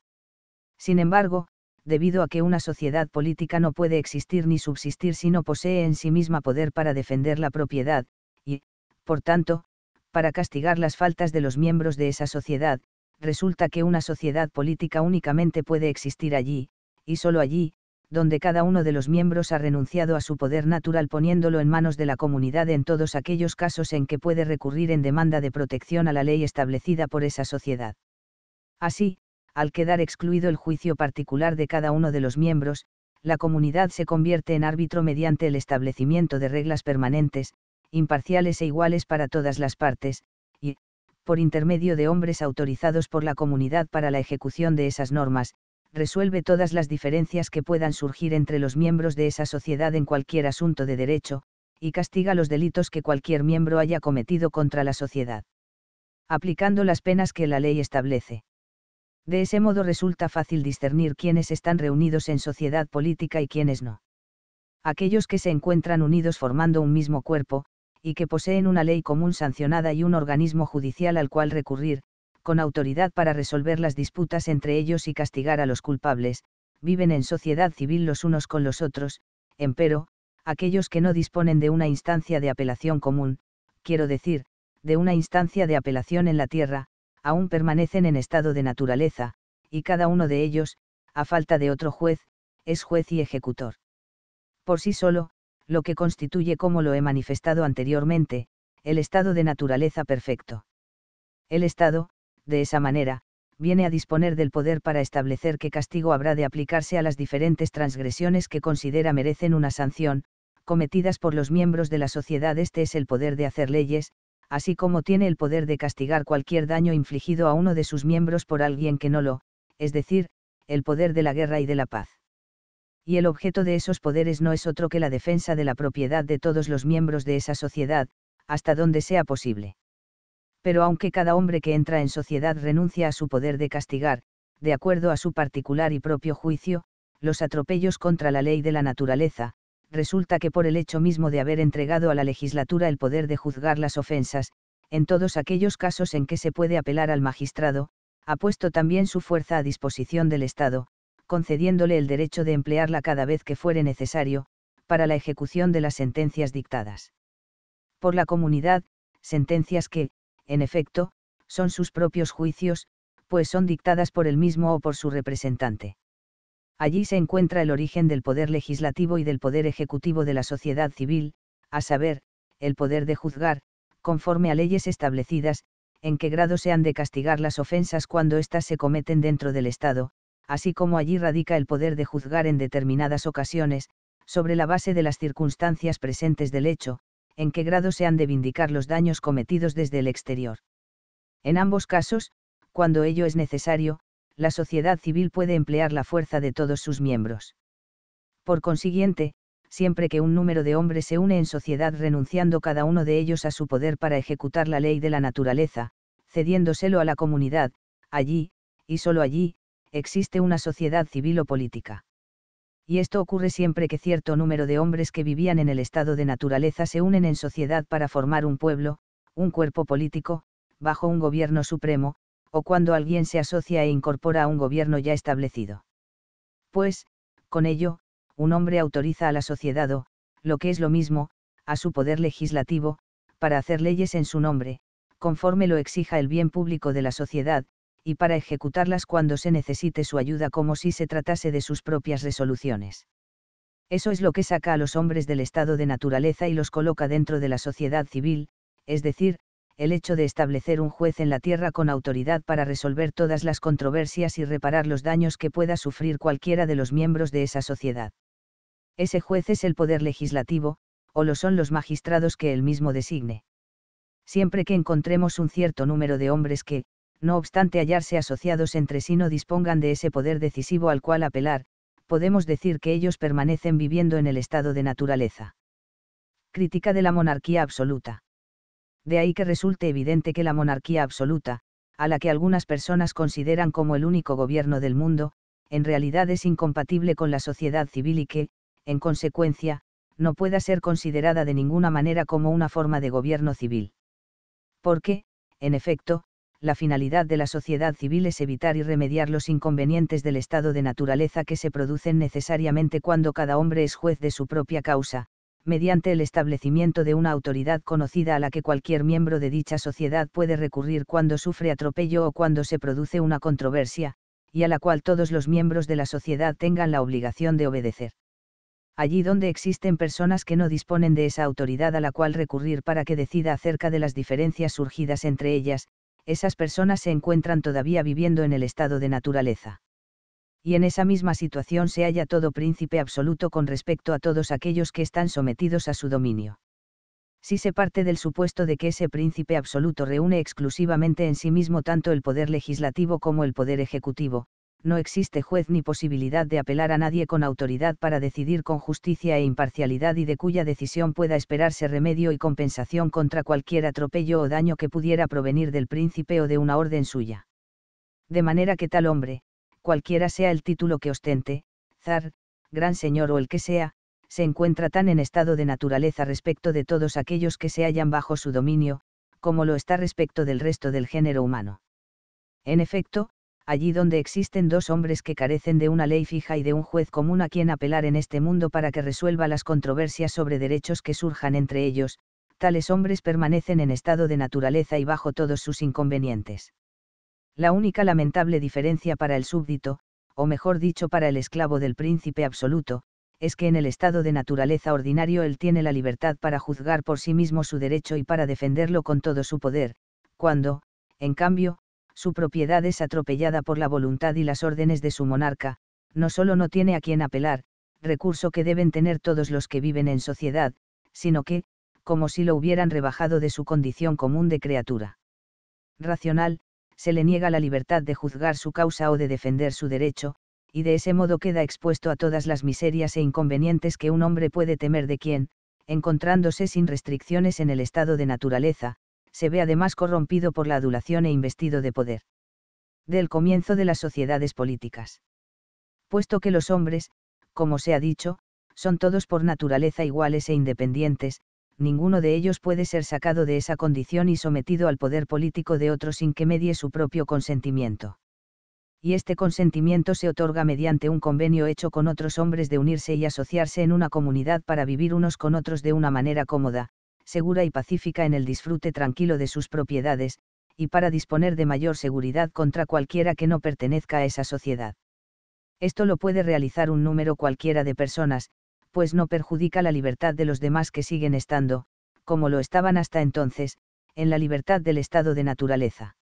Sin embargo, debido a que una sociedad política no puede existir ni subsistir si no posee en sí misma poder para defender la propiedad, y, por tanto, para castigar las faltas de los miembros de esa sociedad, resulta que una sociedad política únicamente puede existir allí, y solo allí, donde cada uno de los miembros ha renunciado a su poder natural poniéndolo en manos de la comunidad en todos aquellos casos en que puede recurrir en demanda de protección a la ley establecida por esa sociedad. Así, al quedar excluido el juicio particular de cada uno de los miembros, la comunidad se convierte en árbitro mediante el establecimiento de reglas permanentes, imparciales e iguales para todas las partes, y, por intermedio de hombres autorizados por la comunidad para la ejecución de esas normas, resuelve todas las diferencias que puedan surgir entre los miembros de esa sociedad en cualquier asunto de derecho, y castiga los delitos que cualquier miembro haya cometido contra la sociedad. Aplicando las penas que la ley establece. De ese modo resulta fácil discernir quiénes están reunidos en sociedad política y quiénes no. Aquellos que se encuentran unidos formando un mismo cuerpo, y que poseen una ley común sancionada y un organismo judicial al cual recurrir, con autoridad para resolver las disputas entre ellos y castigar a los culpables, viven en sociedad civil los unos con los otros, empero, aquellos que no disponen de una instancia de apelación común, quiero decir, de una instancia de apelación en la tierra, aún permanecen en estado de naturaleza, y cada uno de ellos, a falta de otro juez, es juez y ejecutor. Por sí solo, lo que constituye, como lo he manifestado anteriormente, el estado de naturaleza perfecto. El Estado, de esa manera, viene a disponer del poder para establecer qué castigo habrá de aplicarse a las diferentes transgresiones que considera merecen una sanción, cometidas por los miembros de la sociedad. Este es el poder de hacer leyes, así como tiene el poder de castigar cualquier daño infligido a uno de sus miembros por alguien que no lo, es decir, el poder de la guerra y de la paz. Y el objeto de esos poderes no es otro que la defensa de la propiedad de todos los miembros de esa sociedad, hasta donde sea posible. Pero aunque cada hombre que entra en sociedad renuncia a su poder de castigar, de acuerdo a su particular y propio juicio, los atropellos contra la ley de la naturaleza, resulta que por el hecho mismo de haber entregado a la legislatura el poder de juzgar las ofensas, en todos aquellos casos en que se puede apelar al magistrado, ha puesto también su fuerza a disposición del Estado, concediéndole el derecho de emplearla cada vez que fuere necesario, para la ejecución de las sentencias dictadas. Por la comunidad, sentencias que, en efecto, son sus propios juicios, pues son dictadas por el mismo o por su representante. Allí se encuentra el origen del poder legislativo y del poder ejecutivo de la sociedad civil, a saber, el poder de juzgar, conforme a leyes establecidas, en qué grado se han de castigar las ofensas cuando éstas se cometen dentro del Estado, así como allí radica el poder de juzgar en determinadas ocasiones, sobre la base de las circunstancias presentes del hecho, en qué grado se han de vindicar los daños cometidos desde el exterior. En ambos casos, cuando ello es necesario, la sociedad civil puede emplear la fuerza de todos sus miembros. Por consiguiente, siempre que un número de hombres se une en sociedad renunciando cada uno de ellos a su poder para ejecutar la ley de la naturaleza, cediéndoselo a la comunidad, allí, y solo allí, existe una sociedad civil o política. Y esto ocurre siempre que cierto número de hombres que vivían en el estado de naturaleza se unen en sociedad para formar un pueblo, un cuerpo político, bajo un gobierno supremo, o cuando alguien se asocia e incorpora a un gobierno ya establecido. Pues, con ello, un hombre autoriza a la sociedad o, lo que es lo mismo, a su poder legislativo, para hacer leyes en su nombre, conforme lo exija el bien público de la sociedad, y para ejecutarlas cuando se necesite su ayuda como si se tratase de sus propias resoluciones. Eso es lo que saca a los hombres del estado de naturaleza y los coloca dentro de la sociedad civil, es decir, el hecho de establecer un juez en la tierra con autoridad para resolver todas las controversias y reparar los daños que pueda sufrir cualquiera de los miembros de esa sociedad. Ese juez es el poder legislativo, o lo son los magistrados que él mismo designe. Siempre que encontremos un cierto número de hombres que, no obstante hallarse asociados entre sí, no dispongan de ese poder decisivo al cual apelar, podemos decir que ellos permanecen viviendo en el estado de naturaleza. Crítica de la monarquía absoluta de ahí que resulte evidente que la monarquía absoluta, a la que algunas personas consideran como el único gobierno del mundo, en realidad es incompatible con la sociedad civil y que, en consecuencia, no pueda ser considerada de ninguna manera como una forma de gobierno civil. Porque, en efecto, la finalidad de la sociedad civil es evitar y remediar los inconvenientes del estado de naturaleza que se producen necesariamente cuando cada hombre es juez de su propia causa, mediante el establecimiento de una autoridad conocida a la que cualquier miembro de dicha sociedad puede recurrir cuando sufre atropello o cuando se produce una controversia, y a la cual todos los miembros de la sociedad tengan la obligación de obedecer. Allí donde existen personas que no disponen de esa autoridad a la cual recurrir para que decida acerca de las diferencias surgidas entre ellas, esas personas se encuentran todavía viviendo en el estado de naturaleza y en esa misma situación se halla todo príncipe absoluto con respecto a todos aquellos que están sometidos a su dominio. Si se parte del supuesto de que ese príncipe absoluto reúne exclusivamente en sí mismo tanto el poder legislativo como el poder ejecutivo, no existe juez ni posibilidad de apelar a nadie con autoridad para decidir con justicia e imparcialidad y de cuya decisión pueda esperarse remedio y compensación contra cualquier atropello o daño que pudiera provenir del príncipe o de una orden suya. De manera que tal hombre, cualquiera sea el título que ostente, zar, gran señor o el que sea, se encuentra tan en estado de naturaleza respecto de todos aquellos que se hallan bajo su dominio, como lo está respecto del resto del género humano. En efecto, allí donde existen dos hombres que carecen de una ley fija y de un juez común a quien apelar en este mundo para que resuelva las controversias sobre derechos que surjan entre ellos, tales hombres permanecen en estado de naturaleza y bajo todos sus inconvenientes la única lamentable diferencia para el súbdito, o mejor dicho para el esclavo del príncipe absoluto, es que en el estado de naturaleza ordinario él tiene la libertad para juzgar por sí mismo su derecho y para defenderlo con todo su poder, cuando, en cambio, su propiedad es atropellada por la voluntad y las órdenes de su monarca, no solo no tiene a quien apelar, recurso que deben tener todos los que viven en sociedad, sino que, como si lo hubieran rebajado de su condición común de criatura. Racional, se le niega la libertad de juzgar su causa o de defender su derecho, y de ese modo queda expuesto a todas las miserias e inconvenientes que un hombre puede temer de quien, encontrándose sin restricciones en el estado de naturaleza, se ve además corrompido por la adulación e investido de poder. Del comienzo de las sociedades políticas. Puesto que los hombres, como se ha dicho, son todos por naturaleza iguales e independientes, ninguno de ellos puede ser sacado de esa condición y sometido al poder político de otro sin que medie su propio consentimiento. Y este consentimiento se otorga mediante un convenio hecho con otros hombres de unirse y asociarse en una comunidad para vivir unos con otros de una manera cómoda, segura y pacífica en el disfrute tranquilo de sus propiedades, y para disponer de mayor seguridad contra cualquiera que no pertenezca a esa sociedad. Esto lo puede realizar un número cualquiera de personas, pues no perjudica la libertad de los demás que siguen estando, como lo estaban hasta entonces, en la libertad del estado de naturaleza.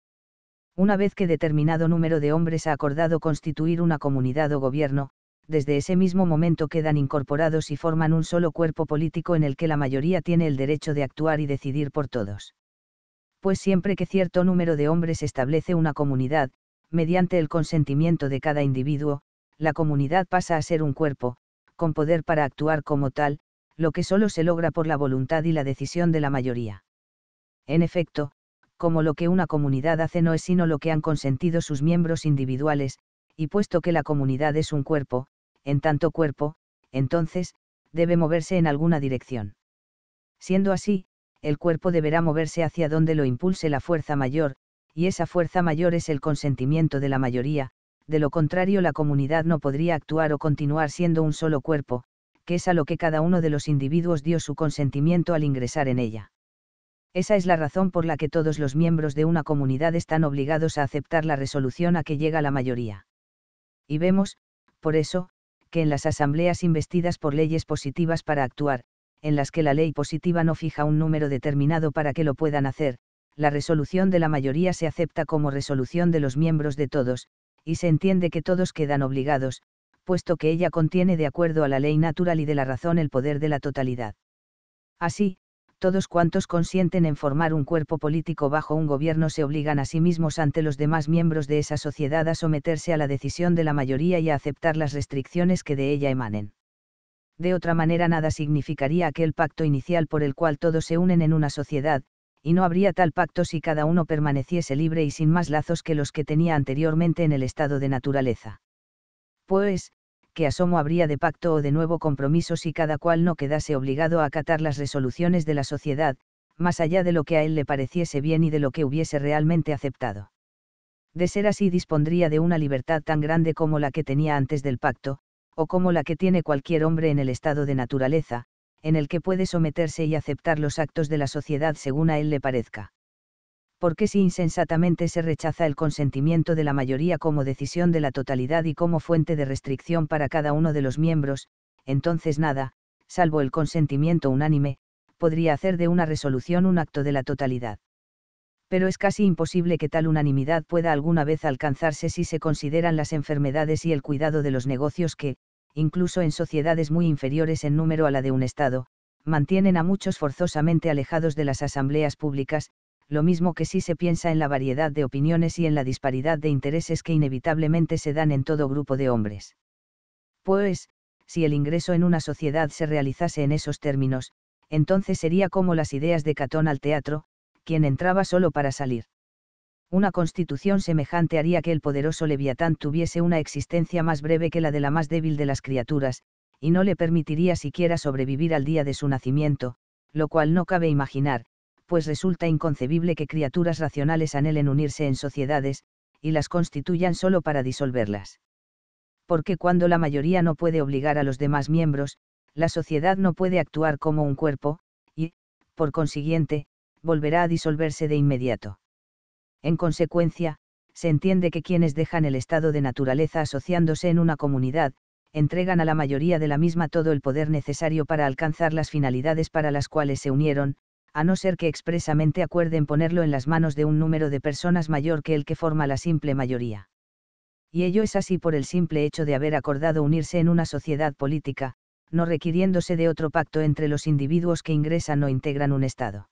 Una vez que determinado número de hombres ha acordado constituir una comunidad o gobierno, desde ese mismo momento quedan incorporados y forman un solo cuerpo político en el que la mayoría tiene el derecho de actuar y decidir por todos. Pues siempre que cierto número de hombres establece una comunidad, mediante el consentimiento de cada individuo, la comunidad pasa a ser un cuerpo, con poder para actuar como tal, lo que solo se logra por la voluntad y la decisión de la mayoría. En efecto, como lo que una comunidad hace no es sino lo que han consentido sus miembros individuales, y puesto que la comunidad es un cuerpo, en tanto cuerpo, entonces, debe moverse en alguna dirección. Siendo así, el cuerpo deberá moverse hacia donde lo impulse la fuerza mayor, y esa fuerza mayor es el consentimiento de la mayoría, de lo contrario la comunidad no podría actuar o continuar siendo un solo cuerpo, que es a lo que cada uno de los individuos dio su consentimiento al ingresar en ella. Esa es la razón por la que todos los miembros de una comunidad están obligados a aceptar la resolución a que llega la mayoría. Y vemos, por eso, que en las asambleas investidas por leyes positivas para actuar, en las que la ley positiva no fija un número determinado para que lo puedan hacer, la resolución de la mayoría se acepta como resolución de los miembros de todos, y se entiende que todos quedan obligados, puesto que ella contiene de acuerdo a la ley natural y de la razón el poder de la totalidad. Así, todos cuantos consienten en formar un cuerpo político bajo un gobierno se obligan a sí mismos ante los demás miembros de esa sociedad a someterse a la decisión de la mayoría y a aceptar las restricciones que de ella emanen. De otra manera nada significaría aquel pacto inicial por el cual todos se unen en una sociedad, y no habría tal pacto si cada uno permaneciese libre y sin más lazos que los que tenía anteriormente en el estado de naturaleza. Pues, que asomo habría de pacto o de nuevo compromiso si cada cual no quedase obligado a acatar las resoluciones de la sociedad, más allá de lo que a él le pareciese bien y de lo que hubiese realmente aceptado. De ser así dispondría de una libertad tan grande como la que tenía antes del pacto, o como la que tiene cualquier hombre en el estado de naturaleza, en el que puede someterse y aceptar los actos de la sociedad según a él le parezca. Porque si insensatamente se rechaza el consentimiento de la mayoría como decisión de la totalidad y como fuente de restricción para cada uno de los miembros, entonces nada, salvo el consentimiento unánime, podría hacer de una resolución un acto de la totalidad pero es casi imposible que tal unanimidad pueda alguna vez alcanzarse si se consideran las enfermedades y el cuidado de los negocios que, incluso en sociedades muy inferiores en número a la de un Estado, mantienen a muchos forzosamente alejados de las asambleas públicas, lo mismo que si se piensa en la variedad de opiniones y en la disparidad de intereses que inevitablemente se dan en todo grupo de hombres. Pues, si el ingreso en una sociedad se realizase en esos términos, entonces sería como las ideas de Catón al teatro, quien entraba solo para salir una constitución semejante haría que el poderoso leviatán tuviese una existencia más breve que la de la más débil de las criaturas, y no le permitiría siquiera sobrevivir al día de su nacimiento, lo cual no cabe imaginar, pues resulta inconcebible que criaturas racionales anhelen unirse en sociedades, y las constituyan solo para disolverlas. Porque cuando la mayoría no puede obligar a los demás miembros, la sociedad no puede actuar como un cuerpo, y, por consiguiente, volverá a disolverse de inmediato. En consecuencia, se entiende que quienes dejan el estado de naturaleza asociándose en una comunidad, entregan a la mayoría de la misma todo el poder necesario para alcanzar las finalidades para las cuales se unieron, a no ser que expresamente acuerden ponerlo en las manos de un número de personas mayor que el que forma la simple mayoría. Y ello es así por el simple hecho de haber acordado unirse en una sociedad política, no requiriéndose de otro pacto entre los individuos que ingresan o integran un Estado.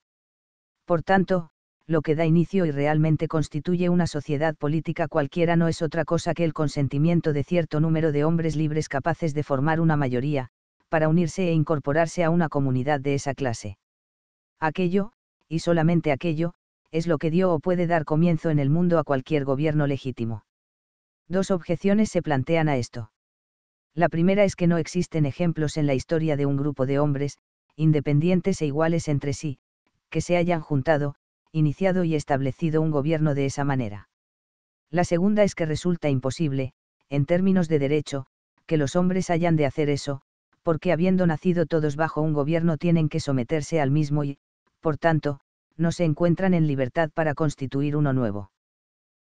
Por tanto, lo que da inicio y realmente constituye una sociedad política cualquiera no es otra cosa que el consentimiento de cierto número de hombres libres capaces de formar una mayoría, para unirse e incorporarse a una comunidad de esa clase. Aquello, y solamente aquello, es lo que dio o puede dar comienzo en el mundo a cualquier gobierno legítimo. Dos objeciones se plantean a esto. La primera es que no existen ejemplos en la historia de un grupo de hombres, independientes e iguales entre sí, que se hayan juntado, iniciado y establecido un gobierno de esa manera. La segunda es que resulta imposible, en términos de derecho, que los hombres hayan de hacer eso, porque habiendo nacido todos bajo un gobierno tienen que someterse al mismo y, por tanto, no se encuentran en libertad para constituir uno nuevo.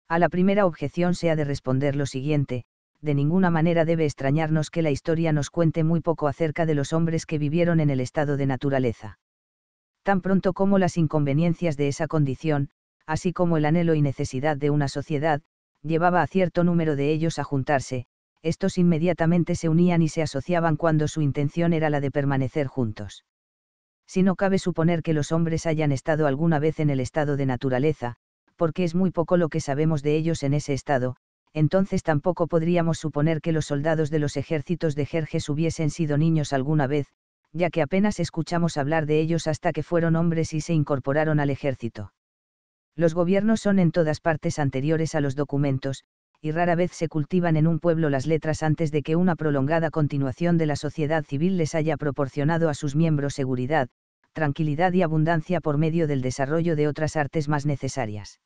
A la primera objeción se ha de responder lo siguiente, de ninguna manera debe extrañarnos que la historia nos cuente muy poco acerca de los hombres que vivieron en el estado de naturaleza tan pronto como las inconveniencias de esa condición, así como el anhelo y necesidad de una sociedad, llevaba a cierto número de ellos a juntarse, estos inmediatamente se unían y se asociaban cuando su intención era la de permanecer juntos. Si no cabe suponer que los hombres hayan estado alguna vez en el estado de naturaleza, porque es muy poco lo que sabemos de ellos en ese estado, entonces tampoco podríamos suponer que los soldados de los ejércitos de Jerjes hubiesen sido niños alguna vez, ya que apenas escuchamos hablar de ellos hasta que fueron hombres y se incorporaron al ejército. Los gobiernos son en todas partes anteriores a los documentos, y rara vez se cultivan en un pueblo las letras antes de que una prolongada continuación de la sociedad civil les haya proporcionado a sus miembros seguridad, tranquilidad y abundancia por medio del desarrollo de otras artes más necesarias.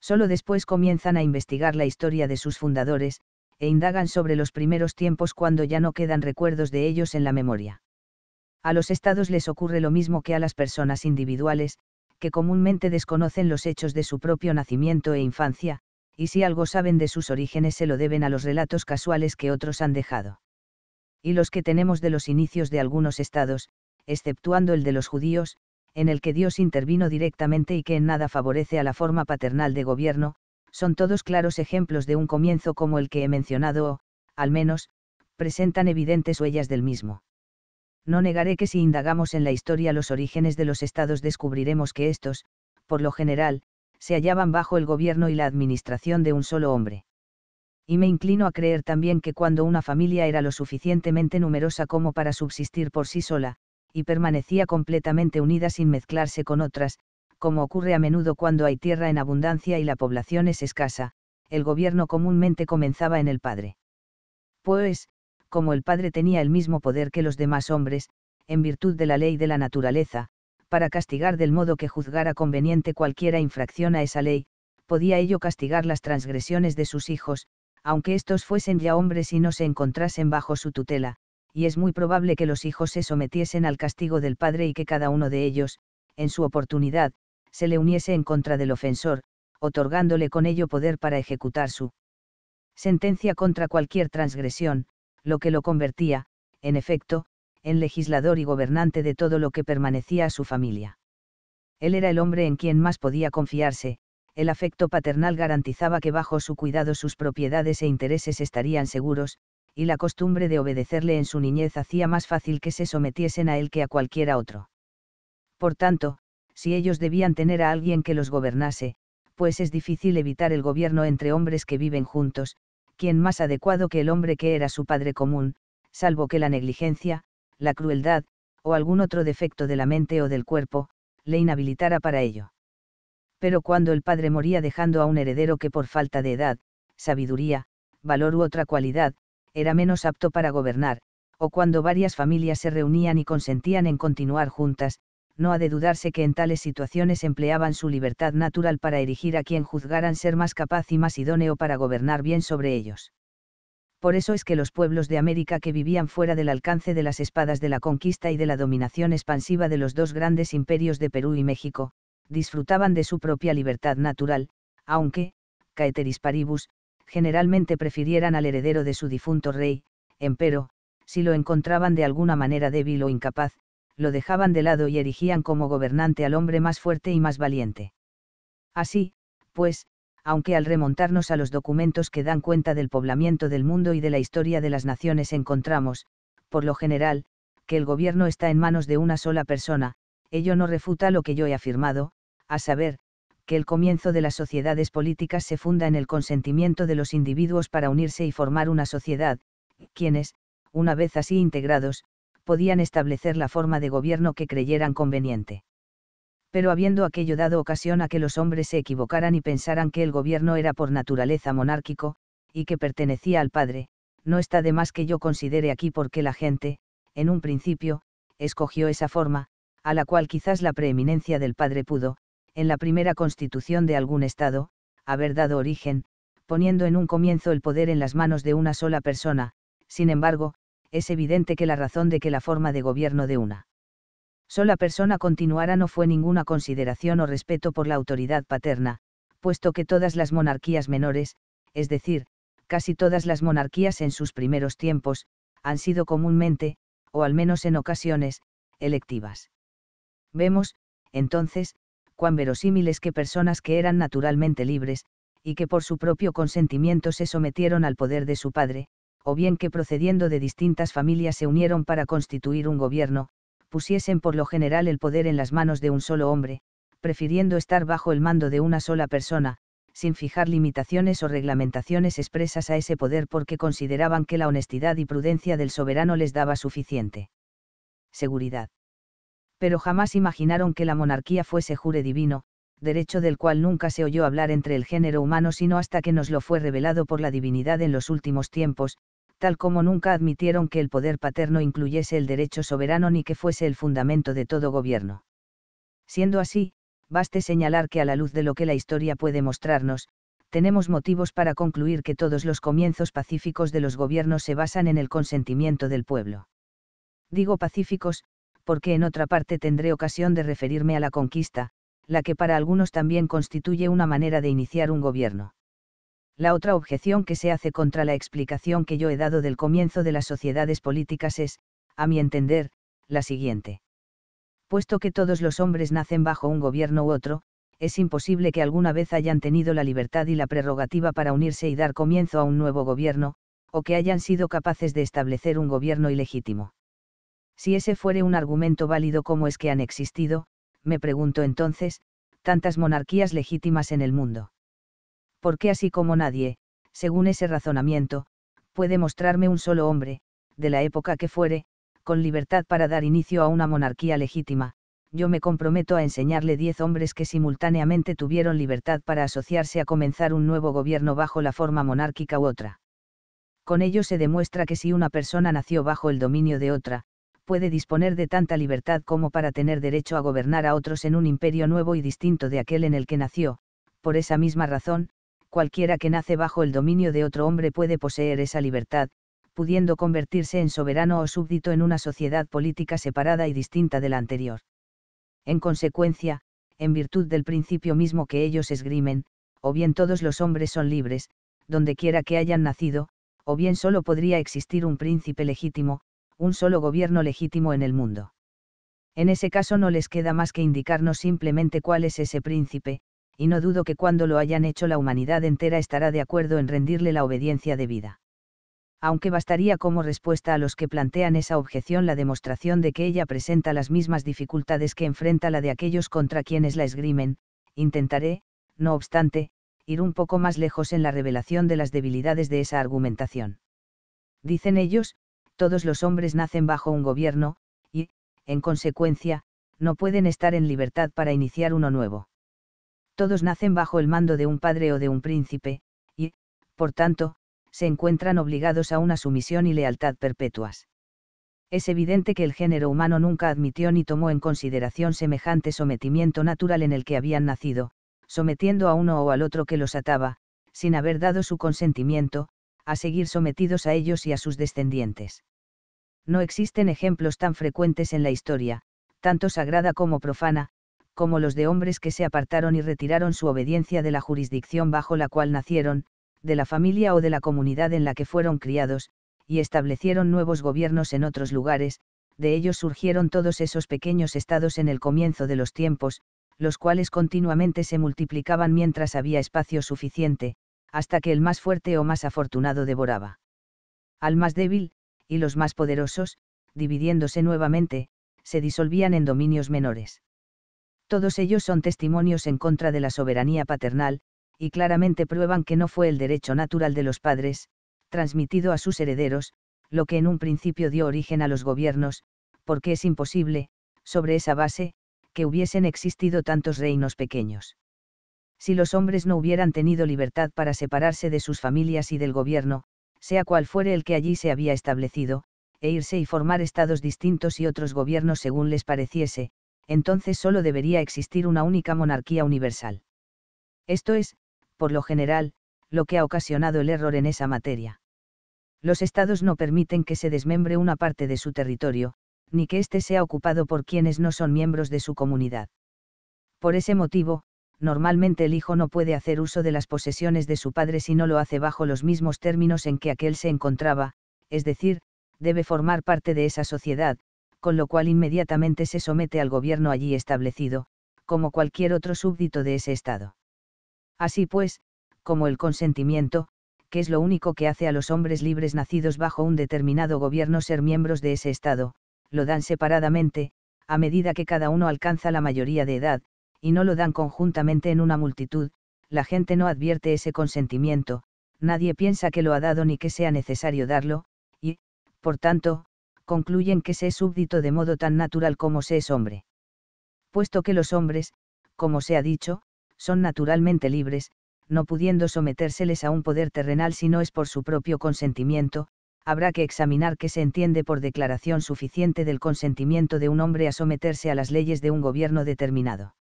Solo después comienzan a investigar la historia de sus fundadores, e indagan sobre los primeros tiempos cuando ya no quedan recuerdos de ellos en la memoria. A los estados les ocurre lo mismo que a las personas individuales, que comúnmente desconocen los hechos de su propio nacimiento e infancia, y si algo saben de sus orígenes se lo deben a los relatos casuales que otros han dejado. Y los que tenemos de los inicios de algunos estados, exceptuando el de los judíos, en el que Dios intervino directamente y que en nada favorece a la forma paternal de gobierno, son todos claros ejemplos de un comienzo como el que he mencionado o, al menos, presentan evidentes huellas del mismo. No negaré que si indagamos en la historia los orígenes de los estados descubriremos que estos, por lo general, se hallaban bajo el gobierno y la administración de un solo hombre. Y me inclino a creer también que cuando una familia era lo suficientemente numerosa como para subsistir por sí sola, y permanecía completamente unida sin mezclarse con otras, como ocurre a menudo cuando hay tierra en abundancia y la población es escasa, el gobierno comúnmente comenzaba en el padre. Pues, como el Padre tenía el mismo poder que los demás hombres, en virtud de la ley de la naturaleza, para castigar del modo que juzgara conveniente cualquiera infracción a esa ley, podía ello castigar las transgresiones de sus hijos, aunque estos fuesen ya hombres y no se encontrasen bajo su tutela, y es muy probable que los hijos se sometiesen al castigo del padre y que cada uno de ellos, en su oportunidad, se le uniese en contra del ofensor, otorgándole con ello poder para ejecutar su sentencia contra cualquier transgresión, lo que lo convertía, en efecto, en legislador y gobernante de todo lo que permanecía a su familia. Él era el hombre en quien más podía confiarse, el afecto paternal garantizaba que bajo su cuidado sus propiedades e intereses estarían seguros, y la costumbre de obedecerle en su niñez hacía más fácil que se sometiesen a él que a cualquiera otro. Por tanto, si ellos debían tener a alguien que los gobernase, pues es difícil evitar el gobierno entre hombres que viven juntos, quien más adecuado que el hombre que era su padre común, salvo que la negligencia, la crueldad, o algún otro defecto de la mente o del cuerpo, le inhabilitara para ello. Pero cuando el padre moría dejando a un heredero que por falta de edad, sabiduría, valor u otra cualidad, era menos apto para gobernar, o cuando varias familias se reunían y consentían en continuar juntas, no ha de dudarse que en tales situaciones empleaban su libertad natural para erigir a quien juzgaran ser más capaz y más idóneo para gobernar bien sobre ellos. Por eso es que los pueblos de América que vivían fuera del alcance de las espadas de la conquista y de la dominación expansiva de los dos grandes imperios de Perú y México, disfrutaban de su propia libertad natural, aunque, caeteris paribus, generalmente prefirieran al heredero de su difunto rey, empero, si lo encontraban de alguna manera débil o incapaz, lo dejaban de lado y erigían como gobernante al hombre más fuerte y más valiente. Así, pues, aunque al remontarnos a los documentos que dan cuenta del poblamiento del mundo y de la historia de las naciones encontramos, por lo general, que el gobierno está en manos de una sola persona, ello no refuta lo que yo he afirmado, a saber, que el comienzo de las sociedades políticas se funda en el consentimiento de los individuos para unirse y formar una sociedad, quienes, una vez así integrados, podían establecer la forma de gobierno que creyeran conveniente. Pero habiendo aquello dado ocasión a que los hombres se equivocaran y pensaran que el gobierno era por naturaleza monárquico, y que pertenecía al padre, no está de más que yo considere aquí porque la gente, en un principio, escogió esa forma, a la cual quizás la preeminencia del padre pudo, en la primera constitución de algún Estado, haber dado origen, poniendo en un comienzo el poder en las manos de una sola persona, sin embargo, es evidente que la razón de que la forma de gobierno de una sola persona continuara no fue ninguna consideración o respeto por la autoridad paterna, puesto que todas las monarquías menores, es decir, casi todas las monarquías en sus primeros tiempos, han sido comúnmente, o al menos en ocasiones, electivas. Vemos, entonces, cuán verosímiles que personas que eran naturalmente libres, y que por su propio consentimiento se sometieron al poder de su padre, o bien que procediendo de distintas familias se unieron para constituir un gobierno, pusiesen por lo general el poder en las manos de un solo hombre, prefiriendo estar bajo el mando de una sola persona, sin fijar limitaciones o reglamentaciones expresas a ese poder porque consideraban que la honestidad y prudencia del soberano les daba suficiente seguridad. Pero jamás imaginaron que la monarquía fuese jure divino, derecho del cual nunca se oyó hablar entre el género humano sino hasta que nos lo fue revelado por la divinidad en los últimos tiempos, tal como nunca admitieron que el poder paterno incluyese el derecho soberano ni que fuese el fundamento de todo gobierno. Siendo así, baste señalar que a la luz de lo que la historia puede mostrarnos, tenemos motivos para concluir que todos los comienzos pacíficos de los gobiernos se basan en el consentimiento del pueblo. Digo pacíficos, porque en otra parte tendré ocasión de referirme a la conquista, la que para algunos también constituye una manera de iniciar un gobierno. La otra objeción que se hace contra la explicación que yo he dado del comienzo de las sociedades políticas es, a mi entender, la siguiente. Puesto que todos los hombres nacen bajo un gobierno u otro, es imposible que alguna vez hayan tenido la libertad y la prerrogativa para unirse y dar comienzo a un nuevo gobierno, o que hayan sido capaces de establecer un gobierno ilegítimo. Si ese fuere un argumento válido como es que han existido, me pregunto entonces, tantas monarquías legítimas en el mundo porque así como nadie, según ese razonamiento, puede mostrarme un solo hombre, de la época que fuere, con libertad para dar inicio a una monarquía legítima, yo me comprometo a enseñarle diez hombres que simultáneamente tuvieron libertad para asociarse a comenzar un nuevo gobierno bajo la forma monárquica u otra. Con ello se demuestra que si una persona nació bajo el dominio de otra, puede disponer de tanta libertad como para tener derecho a gobernar a otros en un imperio nuevo y distinto de aquel en el que nació, por esa misma razón, cualquiera que nace bajo el dominio de otro hombre puede poseer esa libertad, pudiendo convertirse en soberano o súbdito en una sociedad política separada y distinta de la anterior. En consecuencia, en virtud del principio mismo que ellos esgrimen, o bien todos los hombres son libres, donde quiera que hayan nacido, o bien solo podría existir un príncipe legítimo, un solo gobierno legítimo en el mundo. En ese caso no les queda más que indicarnos simplemente cuál es ese príncipe, y no dudo que cuando lo hayan hecho la humanidad entera estará de acuerdo en rendirle la obediencia debida. Aunque bastaría como respuesta a los que plantean esa objeción la demostración de que ella presenta las mismas dificultades que enfrenta la de aquellos contra quienes la esgrimen, intentaré, no obstante, ir un poco más lejos en la revelación de las debilidades de esa argumentación. Dicen ellos, todos los hombres nacen bajo un gobierno, y, en consecuencia, no pueden estar en libertad para iniciar uno nuevo todos nacen bajo el mando de un padre o de un príncipe, y, por tanto, se encuentran obligados a una sumisión y lealtad perpetuas. Es evidente que el género humano nunca admitió ni tomó en consideración semejante sometimiento natural en el que habían nacido, sometiendo a uno o al otro que los ataba, sin haber dado su consentimiento, a seguir sometidos a ellos y a sus descendientes. No existen ejemplos tan frecuentes en la historia, tanto sagrada como profana, como los de hombres que se apartaron y retiraron su obediencia de la jurisdicción bajo la cual nacieron, de la familia o de la comunidad en la que fueron criados, y establecieron nuevos gobiernos en otros lugares, de ellos surgieron todos esos pequeños estados en el comienzo de los tiempos, los cuales continuamente se multiplicaban mientras había espacio suficiente, hasta que el más fuerte o más afortunado devoraba. Al más débil, y los más poderosos, dividiéndose nuevamente, se disolvían en dominios menores todos ellos son testimonios en contra de la soberanía paternal, y claramente prueban que no fue el derecho natural de los padres, transmitido a sus herederos, lo que en un principio dio origen a los gobiernos, porque es imposible, sobre esa base, que hubiesen existido tantos reinos pequeños. Si los hombres no hubieran tenido libertad para separarse de sus familias y del gobierno, sea cual fuere el que allí se había establecido, e irse y formar estados distintos y otros gobiernos según les pareciese, entonces solo debería existir una única monarquía universal. Esto es, por lo general, lo que ha ocasionado el error en esa materia. Los estados no permiten que se desmembre una parte de su territorio, ni que éste sea ocupado por quienes no son miembros de su comunidad. Por ese motivo, normalmente el hijo no puede hacer uso de las posesiones de su padre si no lo hace bajo los mismos términos en que aquel se encontraba, es decir, debe formar parte de esa sociedad, con lo cual inmediatamente se somete al gobierno allí establecido, como cualquier otro súbdito de ese Estado. Así pues, como el consentimiento, que es lo único que hace a los hombres libres nacidos bajo un determinado gobierno ser miembros de ese Estado, lo dan separadamente, a medida que cada uno alcanza la mayoría de edad, y no lo dan conjuntamente en una multitud, la gente no advierte ese consentimiento, nadie piensa que lo ha dado ni que sea necesario darlo, y, por tanto, concluyen que se es súbdito de modo tan natural como se es hombre. Puesto que los hombres, como se ha dicho, son naturalmente libres, no pudiendo sometérseles a un poder terrenal si no es por su propio consentimiento, habrá que examinar qué se entiende por declaración suficiente del consentimiento de un hombre a someterse a las leyes de un gobierno determinado.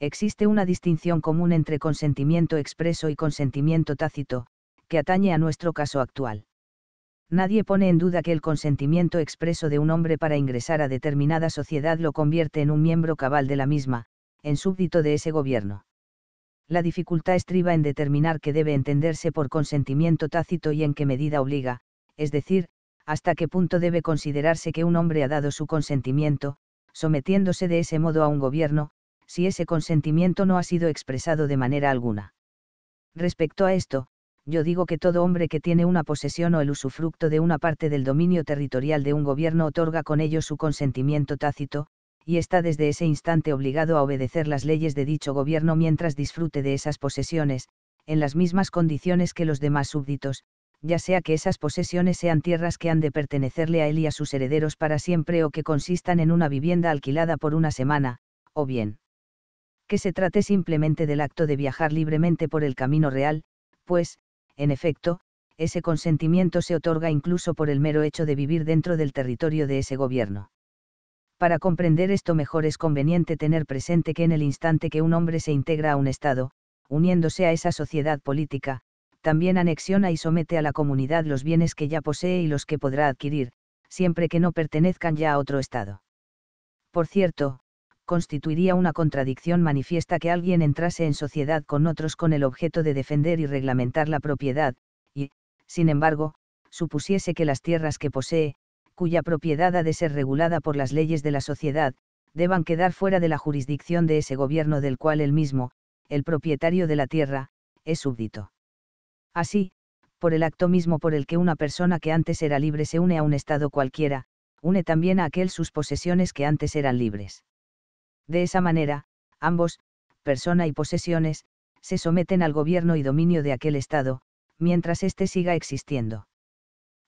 Existe una distinción común entre consentimiento expreso y consentimiento tácito, que atañe a nuestro caso actual nadie pone en duda que el consentimiento expreso de un hombre para ingresar a determinada sociedad lo convierte en un miembro cabal de la misma, en súbdito de ese gobierno. La dificultad estriba en determinar qué debe entenderse por consentimiento tácito y en qué medida obliga, es decir, hasta qué punto debe considerarse que un hombre ha dado su consentimiento, sometiéndose de ese modo a un gobierno, si ese consentimiento no ha sido expresado de manera alguna. Respecto a esto, yo digo que todo hombre que tiene una posesión o el usufructo de una parte del dominio territorial de un gobierno otorga con ello su consentimiento tácito, y está desde ese instante obligado a obedecer las leyes de dicho gobierno mientras disfrute de esas posesiones, en las mismas condiciones que los demás súbditos, ya sea que esas posesiones sean tierras que han de pertenecerle a él y a sus herederos para siempre o que consistan en una vivienda alquilada por una semana, o bien que se trate simplemente del acto de viajar libremente por el camino real, pues, en efecto, ese consentimiento se otorga incluso por el mero hecho de vivir dentro del territorio de ese gobierno. Para comprender esto mejor es conveniente tener presente que en el instante que un hombre se integra a un Estado, uniéndose a esa sociedad política, también anexiona y somete a la comunidad los bienes que ya posee y los que podrá adquirir, siempre que no pertenezcan ya a otro Estado. Por cierto, constituiría una contradicción manifiesta que alguien entrase en sociedad con otros con el objeto de defender y reglamentar la propiedad, y, sin embargo, supusiese que las tierras que posee, cuya propiedad ha de ser regulada por las leyes de la sociedad, deban quedar fuera de la jurisdicción de ese gobierno del cual él mismo, el propietario de la tierra, es súbdito. Así, por el acto mismo por el que una persona que antes era libre se une a un Estado cualquiera, une también a aquel sus posesiones que antes eran libres. De esa manera, ambos, persona y posesiones, se someten al gobierno y dominio de aquel Estado, mientras éste siga existiendo.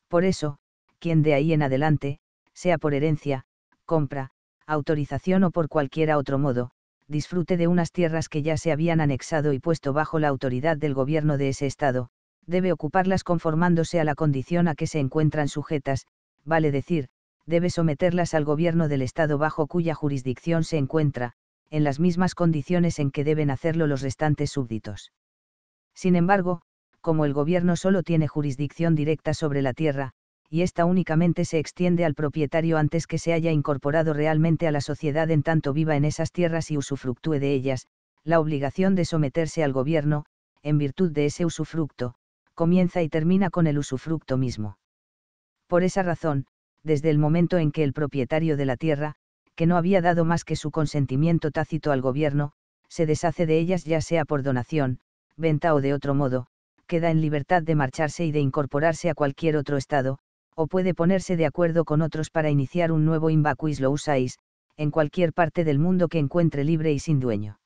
Por eso, quien de ahí en adelante, sea por herencia, compra, autorización o por cualquiera otro modo, disfrute de unas tierras que ya se habían anexado y puesto bajo la autoridad del gobierno de ese Estado, debe ocuparlas conformándose a la condición a que se encuentran sujetas, vale decir, debe someterlas al gobierno del Estado bajo cuya jurisdicción se encuentra, en las mismas condiciones en que deben hacerlo los restantes súbditos. Sin embargo, como el gobierno solo tiene jurisdicción directa sobre la tierra, y ésta únicamente se extiende al propietario antes que se haya incorporado realmente a la sociedad en tanto viva en esas tierras y usufructúe de ellas, la obligación de someterse al gobierno, en virtud de ese usufructo, comienza y termina con el usufructo mismo. Por esa razón, desde el momento en que el propietario de la tierra, que no había dado más que su consentimiento tácito al gobierno, se deshace de ellas ya sea por donación, venta o de otro modo, queda en libertad de marcharse y de incorporarse a cualquier otro Estado, o puede ponerse de acuerdo con otros para iniciar un nuevo imbacuis lo usáis, en cualquier parte del mundo que encuentre libre y sin dueño.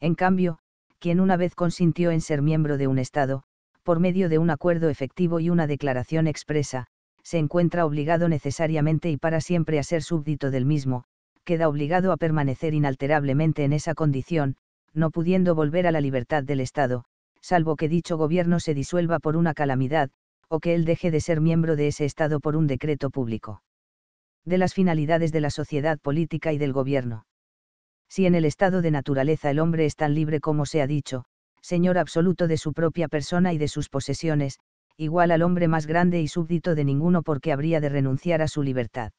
En cambio, quien una vez consintió en ser miembro de un Estado, por medio de un acuerdo efectivo y una declaración expresa, se encuentra obligado necesariamente y para siempre a ser súbdito del mismo, queda obligado a permanecer inalterablemente en esa condición, no pudiendo volver a la libertad del Estado, salvo que dicho gobierno se disuelva por una calamidad, o que él deje de ser miembro de ese Estado por un decreto público. De las finalidades de la sociedad política y del gobierno. Si en el estado de naturaleza el hombre es tan libre como se ha dicho, señor absoluto de su propia persona y de sus posesiones, igual al hombre más grande y súbdito de ninguno porque habría de renunciar a su libertad.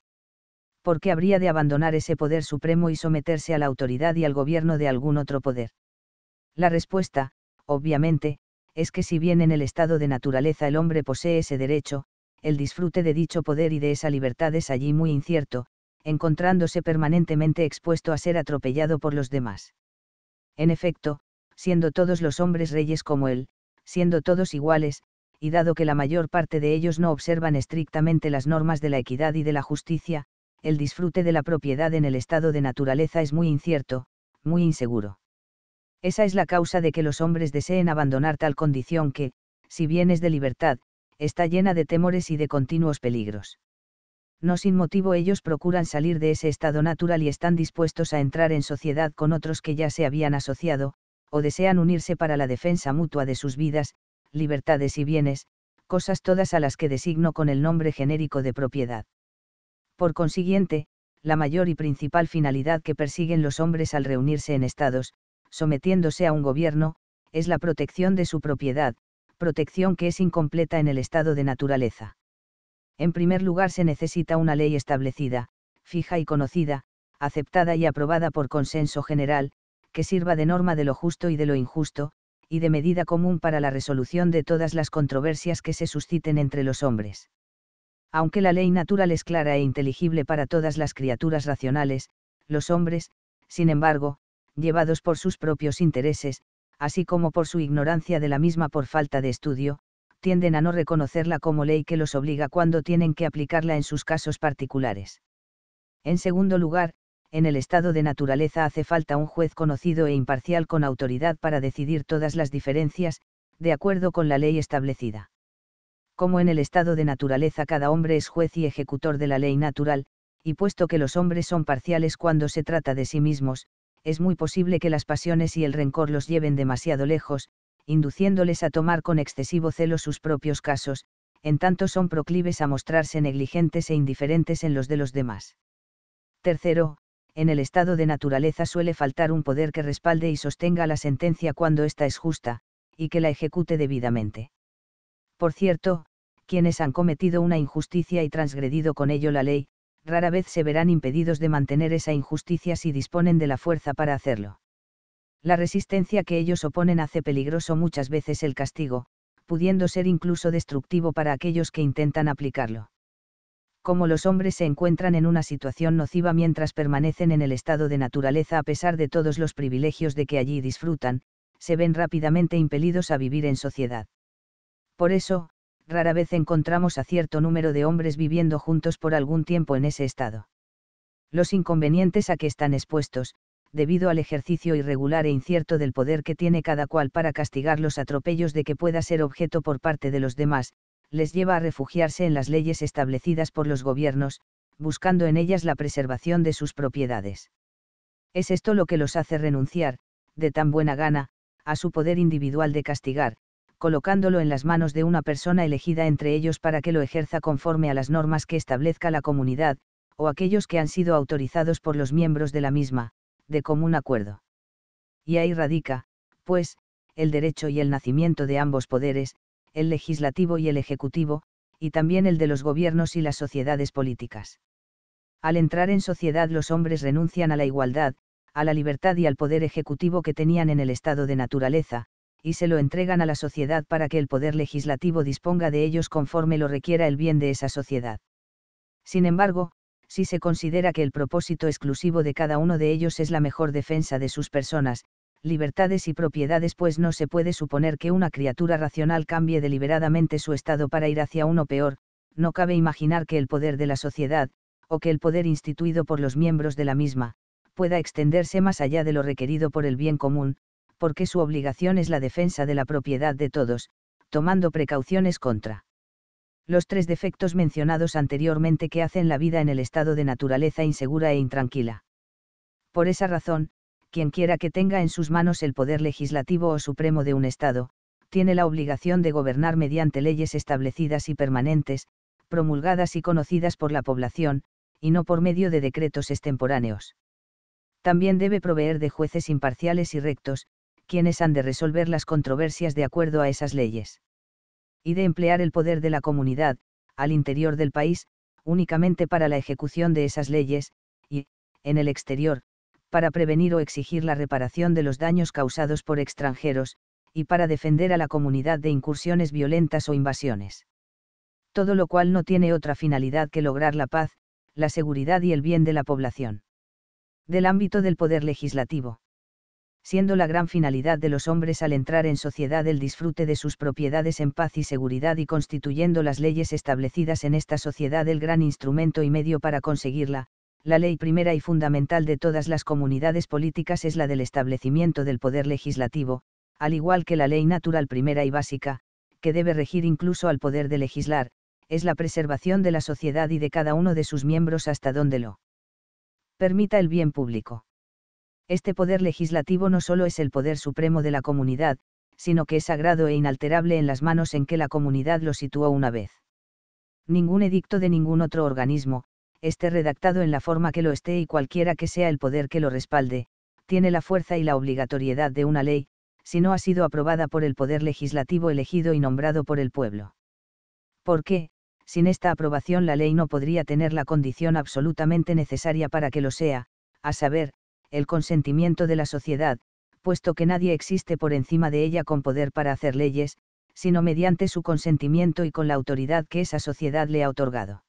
Porque habría de abandonar ese poder supremo y someterse a la autoridad y al gobierno de algún otro poder. La respuesta, obviamente, es que si bien en el estado de naturaleza el hombre posee ese derecho, el disfrute de dicho poder y de esa libertad es allí muy incierto, encontrándose permanentemente expuesto a ser atropellado por los demás. En efecto, siendo todos los hombres reyes como él, siendo todos iguales, y dado que la mayor parte de ellos no observan estrictamente las normas de la equidad y de la justicia, el disfrute de la propiedad en el estado de naturaleza es muy incierto, muy inseguro. Esa es la causa de que los hombres deseen abandonar tal condición que, si bien es de libertad, está llena de temores y de continuos peligros. No sin motivo ellos procuran salir de ese estado natural y están dispuestos a entrar en sociedad con otros que ya se habían asociado, o desean unirse para la defensa mutua de sus vidas, libertades y bienes, cosas todas a las que designo con el nombre genérico de propiedad. Por consiguiente, la mayor y principal finalidad que persiguen los hombres al reunirse en estados, sometiéndose a un gobierno, es la protección de su propiedad, protección que es incompleta en el estado de naturaleza. En primer lugar se necesita una ley establecida, fija y conocida, aceptada y aprobada por consenso general, que sirva de norma de lo justo y de lo injusto, y de medida común para la resolución de todas las controversias que se susciten entre los hombres. Aunque la ley natural es clara e inteligible para todas las criaturas racionales, los hombres, sin embargo, llevados por sus propios intereses, así como por su ignorancia de la misma por falta de estudio, tienden a no reconocerla como ley que los obliga cuando tienen que aplicarla en sus casos particulares. En segundo lugar, en el estado de naturaleza hace falta un juez conocido e imparcial con autoridad para decidir todas las diferencias, de acuerdo con la ley establecida. Como en el estado de naturaleza cada hombre es juez y ejecutor de la ley natural, y puesto que los hombres son parciales cuando se trata de sí mismos, es muy posible que las pasiones y el rencor los lleven demasiado lejos, induciéndoles a tomar con excesivo celo sus propios casos, en tanto son proclives a mostrarse negligentes e indiferentes en los de los demás. Tercero, en el estado de naturaleza suele faltar un poder que respalde y sostenga la sentencia cuando ésta es justa, y que la ejecute debidamente. Por cierto, quienes han cometido una injusticia y transgredido con ello la ley, rara vez se verán impedidos de mantener esa injusticia si disponen de la fuerza para hacerlo. La resistencia que ellos oponen hace peligroso muchas veces el castigo, pudiendo ser incluso destructivo para aquellos que intentan aplicarlo como los hombres se encuentran en una situación nociva mientras permanecen en el estado de naturaleza a pesar de todos los privilegios de que allí disfrutan, se ven rápidamente impelidos a vivir en sociedad. Por eso, rara vez encontramos a cierto número de hombres viviendo juntos por algún tiempo en ese estado. Los inconvenientes a que están expuestos, debido al ejercicio irregular e incierto del poder que tiene cada cual para castigar los atropellos de que pueda ser objeto por parte de los demás, les lleva a refugiarse en las leyes establecidas por los gobiernos, buscando en ellas la preservación de sus propiedades. Es esto lo que los hace renunciar, de tan buena gana, a su poder individual de castigar, colocándolo en las manos de una persona elegida entre ellos para que lo ejerza conforme a las normas que establezca la comunidad, o aquellos que han sido autorizados por los miembros de la misma, de común acuerdo. Y ahí radica, pues, el derecho y el nacimiento de ambos poderes, el legislativo y el ejecutivo, y también el de los gobiernos y las sociedades políticas. Al entrar en sociedad los hombres renuncian a la igualdad, a la libertad y al poder ejecutivo que tenían en el estado de naturaleza, y se lo entregan a la sociedad para que el poder legislativo disponga de ellos conforme lo requiera el bien de esa sociedad. Sin embargo, si se considera que el propósito exclusivo de cada uno de ellos es la mejor defensa de sus personas, libertades y propiedades pues no se puede suponer que una criatura racional cambie deliberadamente su estado para ir hacia uno peor, no cabe imaginar que el poder de la sociedad, o que el poder instituido por los miembros de la misma, pueda extenderse más allá de lo requerido por el bien común, porque su obligación es la defensa de la propiedad de todos, tomando precauciones contra los tres defectos mencionados anteriormente que hacen la vida en el estado de naturaleza insegura e intranquila. Por esa razón, quien quiera que tenga en sus manos el poder legislativo o supremo de un Estado, tiene la obligación de gobernar mediante leyes establecidas y permanentes, promulgadas y conocidas por la población, y no por medio de decretos extemporáneos. También debe proveer de jueces imparciales y rectos, quienes han de resolver las controversias de acuerdo a esas leyes. Y de emplear el poder de la comunidad, al interior del país, únicamente para la ejecución de esas leyes, y, en el exterior, para prevenir o exigir la reparación de los daños causados por extranjeros, y para defender a la comunidad de incursiones violentas o invasiones. Todo lo cual no tiene otra finalidad que lograr la paz, la seguridad y el bien de la población. Del ámbito del poder legislativo. Siendo la gran finalidad de los hombres al entrar en sociedad el disfrute de sus propiedades en paz y seguridad y constituyendo las leyes establecidas en esta sociedad el gran instrumento y medio para conseguirla, la ley primera y fundamental de todas las comunidades políticas es la del establecimiento del poder legislativo, al igual que la ley natural primera y básica, que debe regir incluso al poder de legislar, es la preservación de la sociedad y de cada uno de sus miembros hasta donde lo permita el bien público. Este poder legislativo no solo es el poder supremo de la comunidad, sino que es sagrado e inalterable en las manos en que la comunidad lo situó una vez. Ningún edicto de ningún otro organismo, esté redactado en la forma que lo esté y cualquiera que sea el poder que lo respalde, tiene la fuerza y la obligatoriedad de una ley, si no ha sido aprobada por el poder legislativo elegido y nombrado por el pueblo. Porque, sin esta aprobación la ley no podría tener la condición absolutamente necesaria para que lo sea, a saber, el consentimiento de la sociedad, puesto que nadie existe por encima de ella con poder para hacer leyes, sino mediante su consentimiento y con la autoridad que esa sociedad le ha otorgado.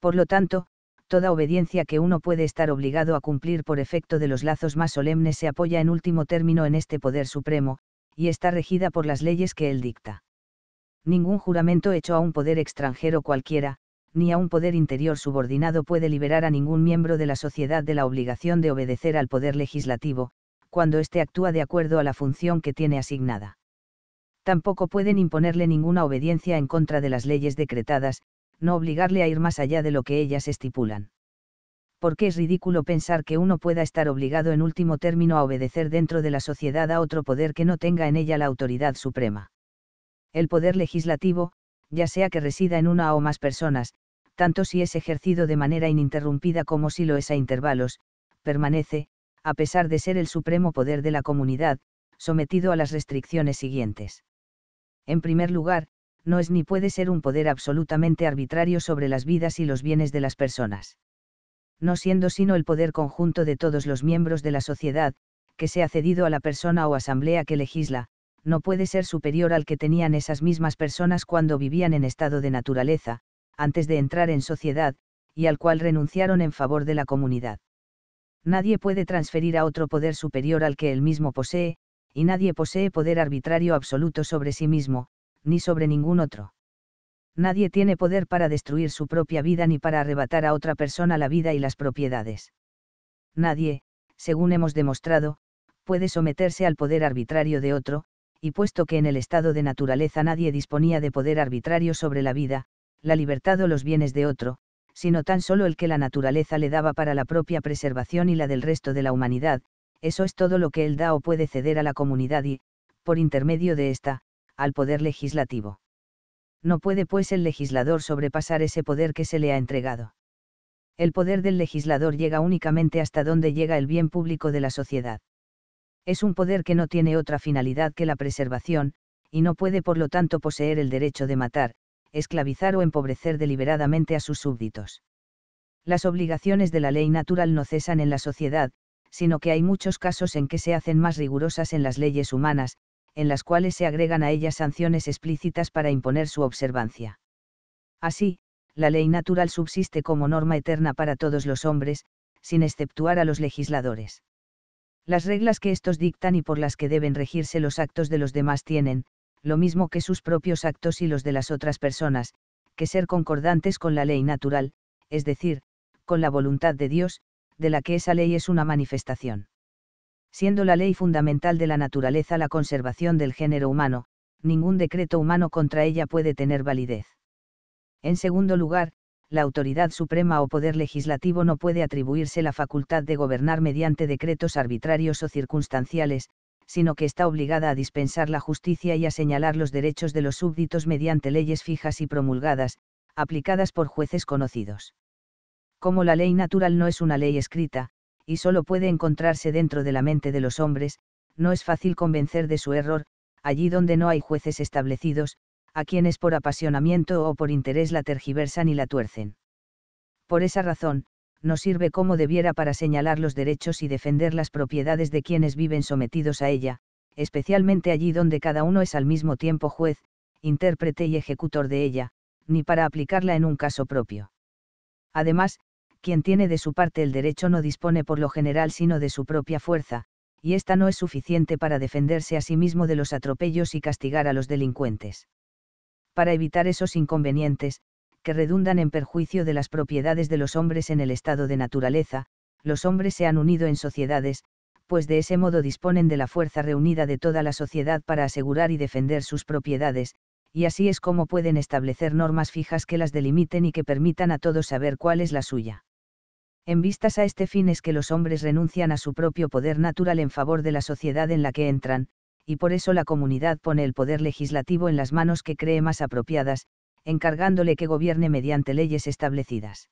Por lo tanto, toda obediencia que uno puede estar obligado a cumplir por efecto de los lazos más solemnes se apoya en último término en este poder supremo, y está regida por las leyes que él dicta. Ningún juramento hecho a un poder extranjero cualquiera, ni a un poder interior subordinado puede liberar a ningún miembro de la sociedad de la obligación de obedecer al poder legislativo, cuando éste actúa de acuerdo a la función que tiene asignada. Tampoco pueden imponerle ninguna obediencia en contra de las leyes decretadas, no obligarle a ir más allá de lo que ellas estipulan. Porque es ridículo pensar que uno pueda estar obligado en último término a obedecer dentro de la sociedad a otro poder que no tenga en ella la autoridad suprema. El poder legislativo, ya sea que resida en una o más personas, tanto si es ejercido de manera ininterrumpida como si lo es a intervalos, permanece, a pesar de ser el supremo poder de la comunidad, sometido a las restricciones siguientes. En primer lugar, no es ni puede ser un poder absolutamente arbitrario sobre las vidas y los bienes de las personas. No siendo sino el poder conjunto de todos los miembros de la sociedad, que se ha cedido a la persona o asamblea que legisla, no puede ser superior al que tenían esas mismas personas cuando vivían en estado de naturaleza, antes de entrar en sociedad, y al cual renunciaron en favor de la comunidad. Nadie puede transferir a otro poder superior al que él mismo posee, y nadie posee poder arbitrario absoluto sobre sí mismo, ni sobre ningún otro. Nadie tiene poder para destruir su propia vida ni para arrebatar a otra persona la vida y las propiedades. Nadie, según hemos demostrado, puede someterse al poder arbitrario de otro, y puesto que en el estado de naturaleza nadie disponía de poder arbitrario sobre la vida, la libertad o los bienes de otro, sino tan solo el que la naturaleza le daba para la propia preservación y la del resto de la humanidad, eso es todo lo que él da o puede ceder a la comunidad y, por intermedio de esta al poder legislativo. No puede pues el legislador sobrepasar ese poder que se le ha entregado. El poder del legislador llega únicamente hasta donde llega el bien público de la sociedad. Es un poder que no tiene otra finalidad que la preservación, y no puede por lo tanto poseer el derecho de matar, esclavizar o empobrecer deliberadamente a sus súbditos. Las obligaciones de la ley natural no cesan en la sociedad, sino que hay muchos casos en que se hacen más rigurosas en las leyes humanas, en las cuales se agregan a ellas sanciones explícitas para imponer su observancia. Así, la ley natural subsiste como norma eterna para todos los hombres, sin exceptuar a los legisladores. Las reglas que estos dictan y por las que deben regirse los actos de los demás tienen, lo mismo que sus propios actos y los de las otras personas, que ser concordantes con la ley natural, es decir, con la voluntad de Dios, de la que esa ley es una manifestación siendo la ley fundamental de la naturaleza la conservación del género humano, ningún decreto humano contra ella puede tener validez. En segundo lugar, la autoridad suprema o poder legislativo no puede atribuirse la facultad de gobernar mediante decretos arbitrarios o circunstanciales, sino que está obligada a dispensar la justicia y a señalar los derechos de los súbditos mediante leyes fijas y promulgadas, aplicadas por jueces conocidos. Como la ley natural no es una ley escrita, y solo puede encontrarse dentro de la mente de los hombres, no es fácil convencer de su error, allí donde no hay jueces establecidos, a quienes por apasionamiento o por interés la tergiversan y la tuercen. Por esa razón, no sirve como debiera para señalar los derechos y defender las propiedades de quienes viven sometidos a ella, especialmente allí donde cada uno es al mismo tiempo juez, intérprete y ejecutor de ella, ni para aplicarla en un caso propio. Además, quien tiene de su parte el derecho no dispone por lo general sino de su propia fuerza, y esta no es suficiente para defenderse a sí mismo de los atropellos y castigar a los delincuentes. Para evitar esos inconvenientes, que redundan en perjuicio de las propiedades de los hombres en el estado de naturaleza, los hombres se han unido en sociedades, pues de ese modo disponen de la fuerza reunida de toda la sociedad para asegurar y defender sus propiedades, y así es como pueden establecer normas fijas que las delimiten y que permitan a todos saber cuál es la suya en vistas a este fin es que los hombres renuncian a su propio poder natural en favor de la sociedad en la que entran, y por eso la comunidad pone el poder legislativo en las manos que cree más apropiadas, encargándole que gobierne mediante leyes establecidas.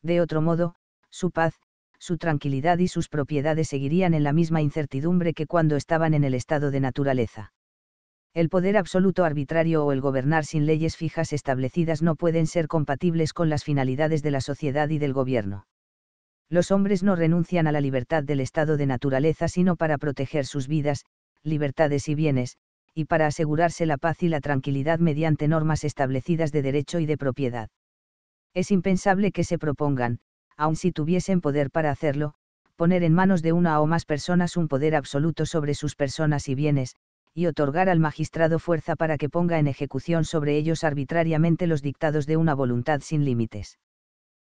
De otro modo, su paz, su tranquilidad y sus propiedades seguirían en la misma incertidumbre que cuando estaban en el estado de naturaleza. El poder absoluto arbitrario o el gobernar sin leyes fijas establecidas no pueden ser compatibles con las finalidades de la sociedad y del gobierno. Los hombres no renuncian a la libertad del estado de naturaleza sino para proteger sus vidas, libertades y bienes, y para asegurarse la paz y la tranquilidad mediante normas establecidas de derecho y de propiedad. Es impensable que se propongan, aun si tuviesen poder para hacerlo, poner en manos de una o más personas un poder absoluto sobre sus personas y bienes, y otorgar al magistrado fuerza para que ponga en ejecución sobre ellos arbitrariamente los dictados de una voluntad sin límites.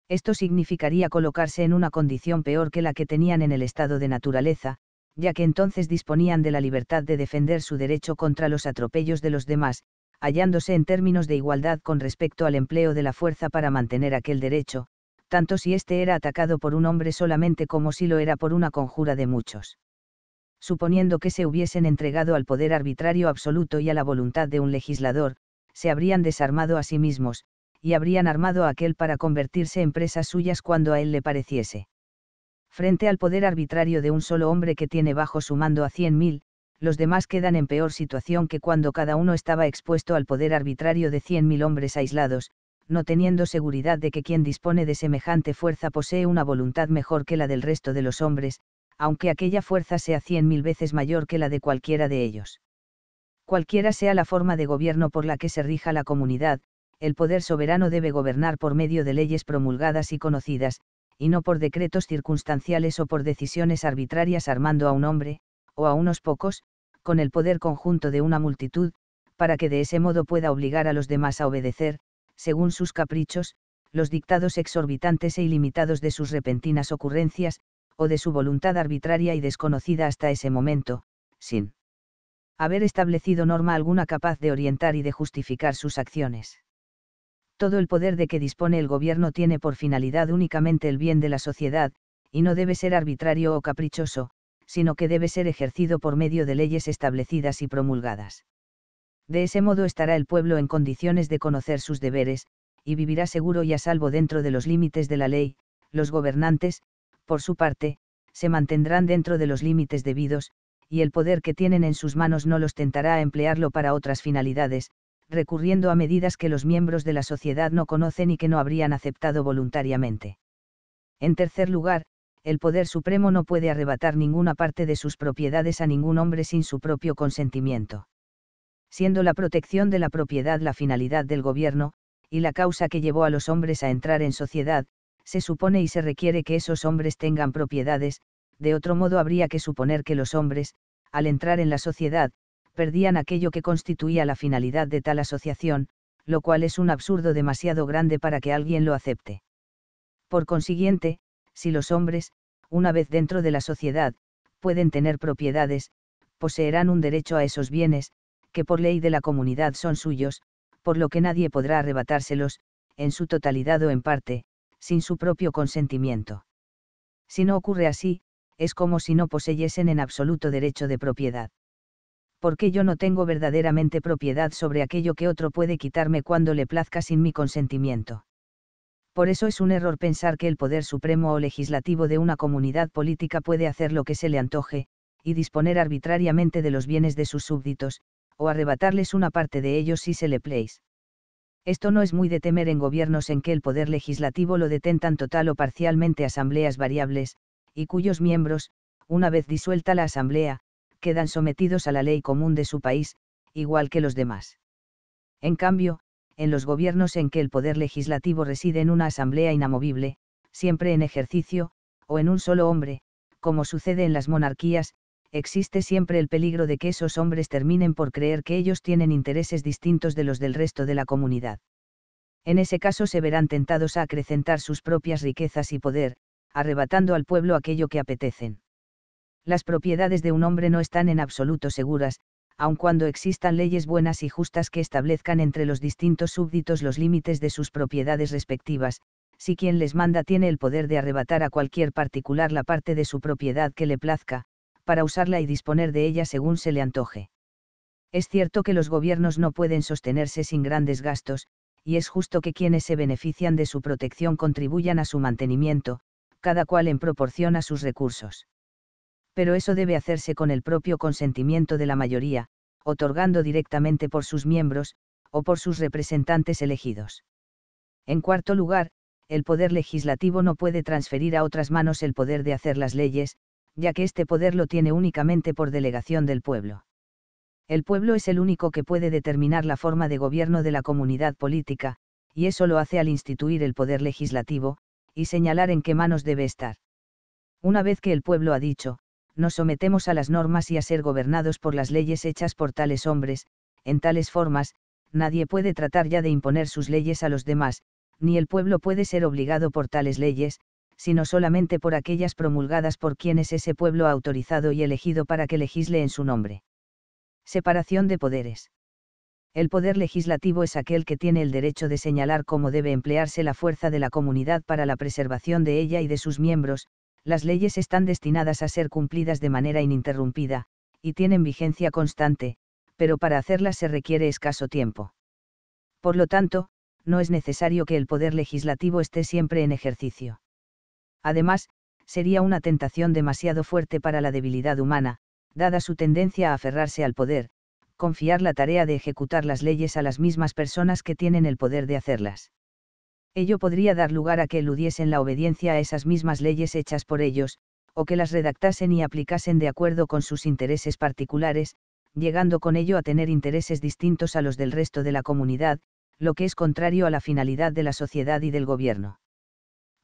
Esto significaría colocarse en una condición peor que la que tenían en el estado de naturaleza, ya que entonces disponían de la libertad de defender su derecho contra los atropellos de los demás, hallándose en términos de igualdad con respecto al empleo de la fuerza para mantener aquel derecho, tanto si éste era atacado por un hombre solamente como si lo era por una conjura de muchos. Suponiendo que se hubiesen entregado al poder arbitrario absoluto y a la voluntad de un legislador, se habrían desarmado a sí mismos, y habrían armado a aquel para convertirse en presas suyas cuando a él le pareciese. Frente al poder arbitrario de un solo hombre que tiene bajo su mando a cien mil, los demás quedan en peor situación que cuando cada uno estaba expuesto al poder arbitrario de cien mil hombres aislados, no teniendo seguridad de que quien dispone de semejante fuerza posee una voluntad mejor que la del resto de los hombres, aunque aquella fuerza sea cien mil veces mayor que la de cualquiera de ellos. Cualquiera sea la forma de gobierno por la que se rija la comunidad, el poder soberano debe gobernar por medio de leyes promulgadas y conocidas, y no por decretos circunstanciales o por decisiones arbitrarias armando a un hombre, o a unos pocos, con el poder conjunto de una multitud, para que de ese modo pueda obligar a los demás a obedecer, según sus caprichos, los dictados exorbitantes e ilimitados de sus repentinas ocurrencias, o de su voluntad arbitraria y desconocida hasta ese momento, sin haber establecido norma alguna capaz de orientar y de justificar sus acciones todo el poder de que dispone el gobierno tiene por finalidad únicamente el bien de la sociedad, y no debe ser arbitrario o caprichoso, sino que debe ser ejercido por medio de leyes establecidas y promulgadas. De ese modo estará el pueblo en condiciones de conocer sus deberes, y vivirá seguro y a salvo dentro de los límites de la ley, los gobernantes, por su parte, se mantendrán dentro de los límites debidos, y el poder que tienen en sus manos no los tentará a emplearlo para otras finalidades, recurriendo a medidas que los miembros de la sociedad no conocen y que no habrían aceptado voluntariamente. En tercer lugar, el Poder Supremo no puede arrebatar ninguna parte de sus propiedades a ningún hombre sin su propio consentimiento. Siendo la protección de la propiedad la finalidad del gobierno, y la causa que llevó a los hombres a entrar en sociedad, se supone y se requiere que esos hombres tengan propiedades, de otro modo habría que suponer que los hombres, al entrar en la sociedad, perdían aquello que constituía la finalidad de tal asociación, lo cual es un absurdo demasiado grande para que alguien lo acepte. Por consiguiente, si los hombres, una vez dentro de la sociedad, pueden tener propiedades, poseerán un derecho a esos bienes, que por ley de la comunidad son suyos, por lo que nadie podrá arrebatárselos, en su totalidad o en parte, sin su propio consentimiento. Si no ocurre así, es como si no poseyesen en absoluto derecho de propiedad porque yo no tengo verdaderamente propiedad sobre aquello que otro puede quitarme cuando le plazca sin mi consentimiento. Por eso es un error pensar que el poder supremo o legislativo de una comunidad política puede hacer lo que se le antoje, y disponer arbitrariamente de los bienes de sus súbditos, o arrebatarles una parte de ellos si se le pleis. Esto no es muy de temer en gobiernos en que el poder legislativo lo detentan total o parcialmente asambleas variables, y cuyos miembros, una vez disuelta la asamblea, quedan sometidos a la ley común de su país, igual que los demás. En cambio, en los gobiernos en que el poder legislativo reside en una asamblea inamovible, siempre en ejercicio, o en un solo hombre, como sucede en las monarquías, existe siempre el peligro de que esos hombres terminen por creer que ellos tienen intereses distintos de los del resto de la comunidad. En ese caso se verán tentados a acrecentar sus propias riquezas y poder, arrebatando al pueblo aquello que apetecen las propiedades de un hombre no están en absoluto seguras, aun cuando existan leyes buenas y justas que establezcan entre los distintos súbditos los límites de sus propiedades respectivas, si quien les manda tiene el poder de arrebatar a cualquier particular la parte de su propiedad que le plazca, para usarla y disponer de ella según se le antoje. Es cierto que los gobiernos no pueden sostenerse sin grandes gastos, y es justo que quienes se benefician de su protección contribuyan a su mantenimiento, cada cual en proporción a sus recursos pero eso debe hacerse con el propio consentimiento de la mayoría, otorgando directamente por sus miembros, o por sus representantes elegidos. En cuarto lugar, el poder legislativo no puede transferir a otras manos el poder de hacer las leyes, ya que este poder lo tiene únicamente por delegación del pueblo. El pueblo es el único que puede determinar la forma de gobierno de la comunidad política, y eso lo hace al instituir el poder legislativo, y señalar en qué manos debe estar. Una vez que el pueblo ha dicho, nos sometemos a las normas y a ser gobernados por las leyes hechas por tales hombres, en tales formas, nadie puede tratar ya de imponer sus leyes a los demás, ni el pueblo puede ser obligado por tales leyes, sino solamente por aquellas promulgadas por quienes ese pueblo ha autorizado y elegido para que legisle en su nombre. Separación de poderes. El poder legislativo es aquel que tiene el derecho de señalar cómo debe emplearse la fuerza de la comunidad para la preservación de ella y de sus miembros, las leyes están destinadas a ser cumplidas de manera ininterrumpida, y tienen vigencia constante, pero para hacerlas se requiere escaso tiempo. Por lo tanto, no es necesario que el poder legislativo esté siempre en ejercicio. Además, sería una tentación demasiado fuerte para la debilidad humana, dada su tendencia a aferrarse al poder, confiar la tarea de ejecutar las leyes a las mismas personas que tienen el poder de hacerlas ello podría dar lugar a que eludiesen la obediencia a esas mismas leyes hechas por ellos, o que las redactasen y aplicasen de acuerdo con sus intereses particulares, llegando con ello a tener intereses distintos a los del resto de la comunidad, lo que es contrario a la finalidad de la sociedad y del gobierno.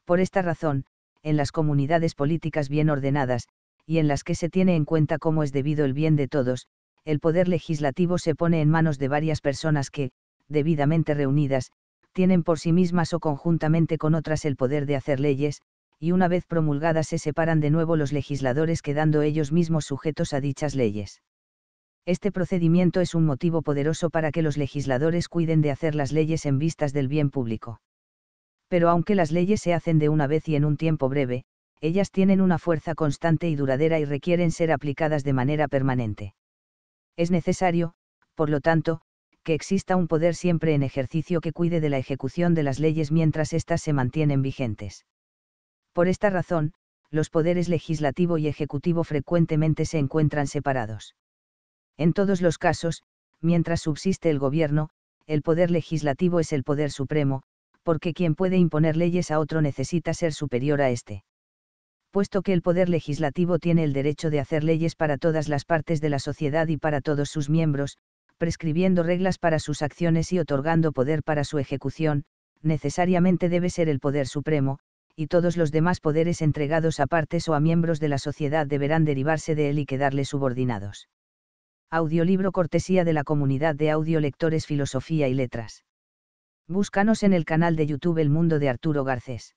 Por esta razón, en las comunidades políticas bien ordenadas, y en las que se tiene en cuenta cómo es debido el bien de todos, el poder legislativo se pone en manos de varias personas que, debidamente reunidas, tienen por sí mismas o conjuntamente con otras el poder de hacer leyes, y una vez promulgadas se separan de nuevo los legisladores quedando ellos mismos sujetos a dichas leyes. Este procedimiento es un motivo poderoso para que los legisladores cuiden de hacer las leyes en vistas del bien público. Pero aunque las leyes se hacen de una vez y en un tiempo breve, ellas tienen una fuerza constante y duradera y requieren ser aplicadas de manera permanente. Es necesario, por lo tanto, que exista un poder siempre en ejercicio que cuide de la ejecución de las leyes mientras éstas se mantienen vigentes. Por esta razón, los poderes legislativo y ejecutivo frecuentemente se encuentran separados. En todos los casos, mientras subsiste el gobierno, el poder legislativo es el poder supremo, porque quien puede imponer leyes a otro necesita ser superior a éste. Puesto que el poder legislativo tiene el derecho de hacer leyes para todas las partes de la sociedad y para todos sus miembros, prescribiendo reglas para sus acciones y otorgando poder para su ejecución, necesariamente debe ser el poder supremo, y todos los demás poderes entregados a partes o a miembros de la sociedad deberán derivarse de él y quedarle subordinados. Audiolibro cortesía de la comunidad de audiolectores Filosofía y Letras. Búscanos en el canal de YouTube El Mundo de Arturo Garcés.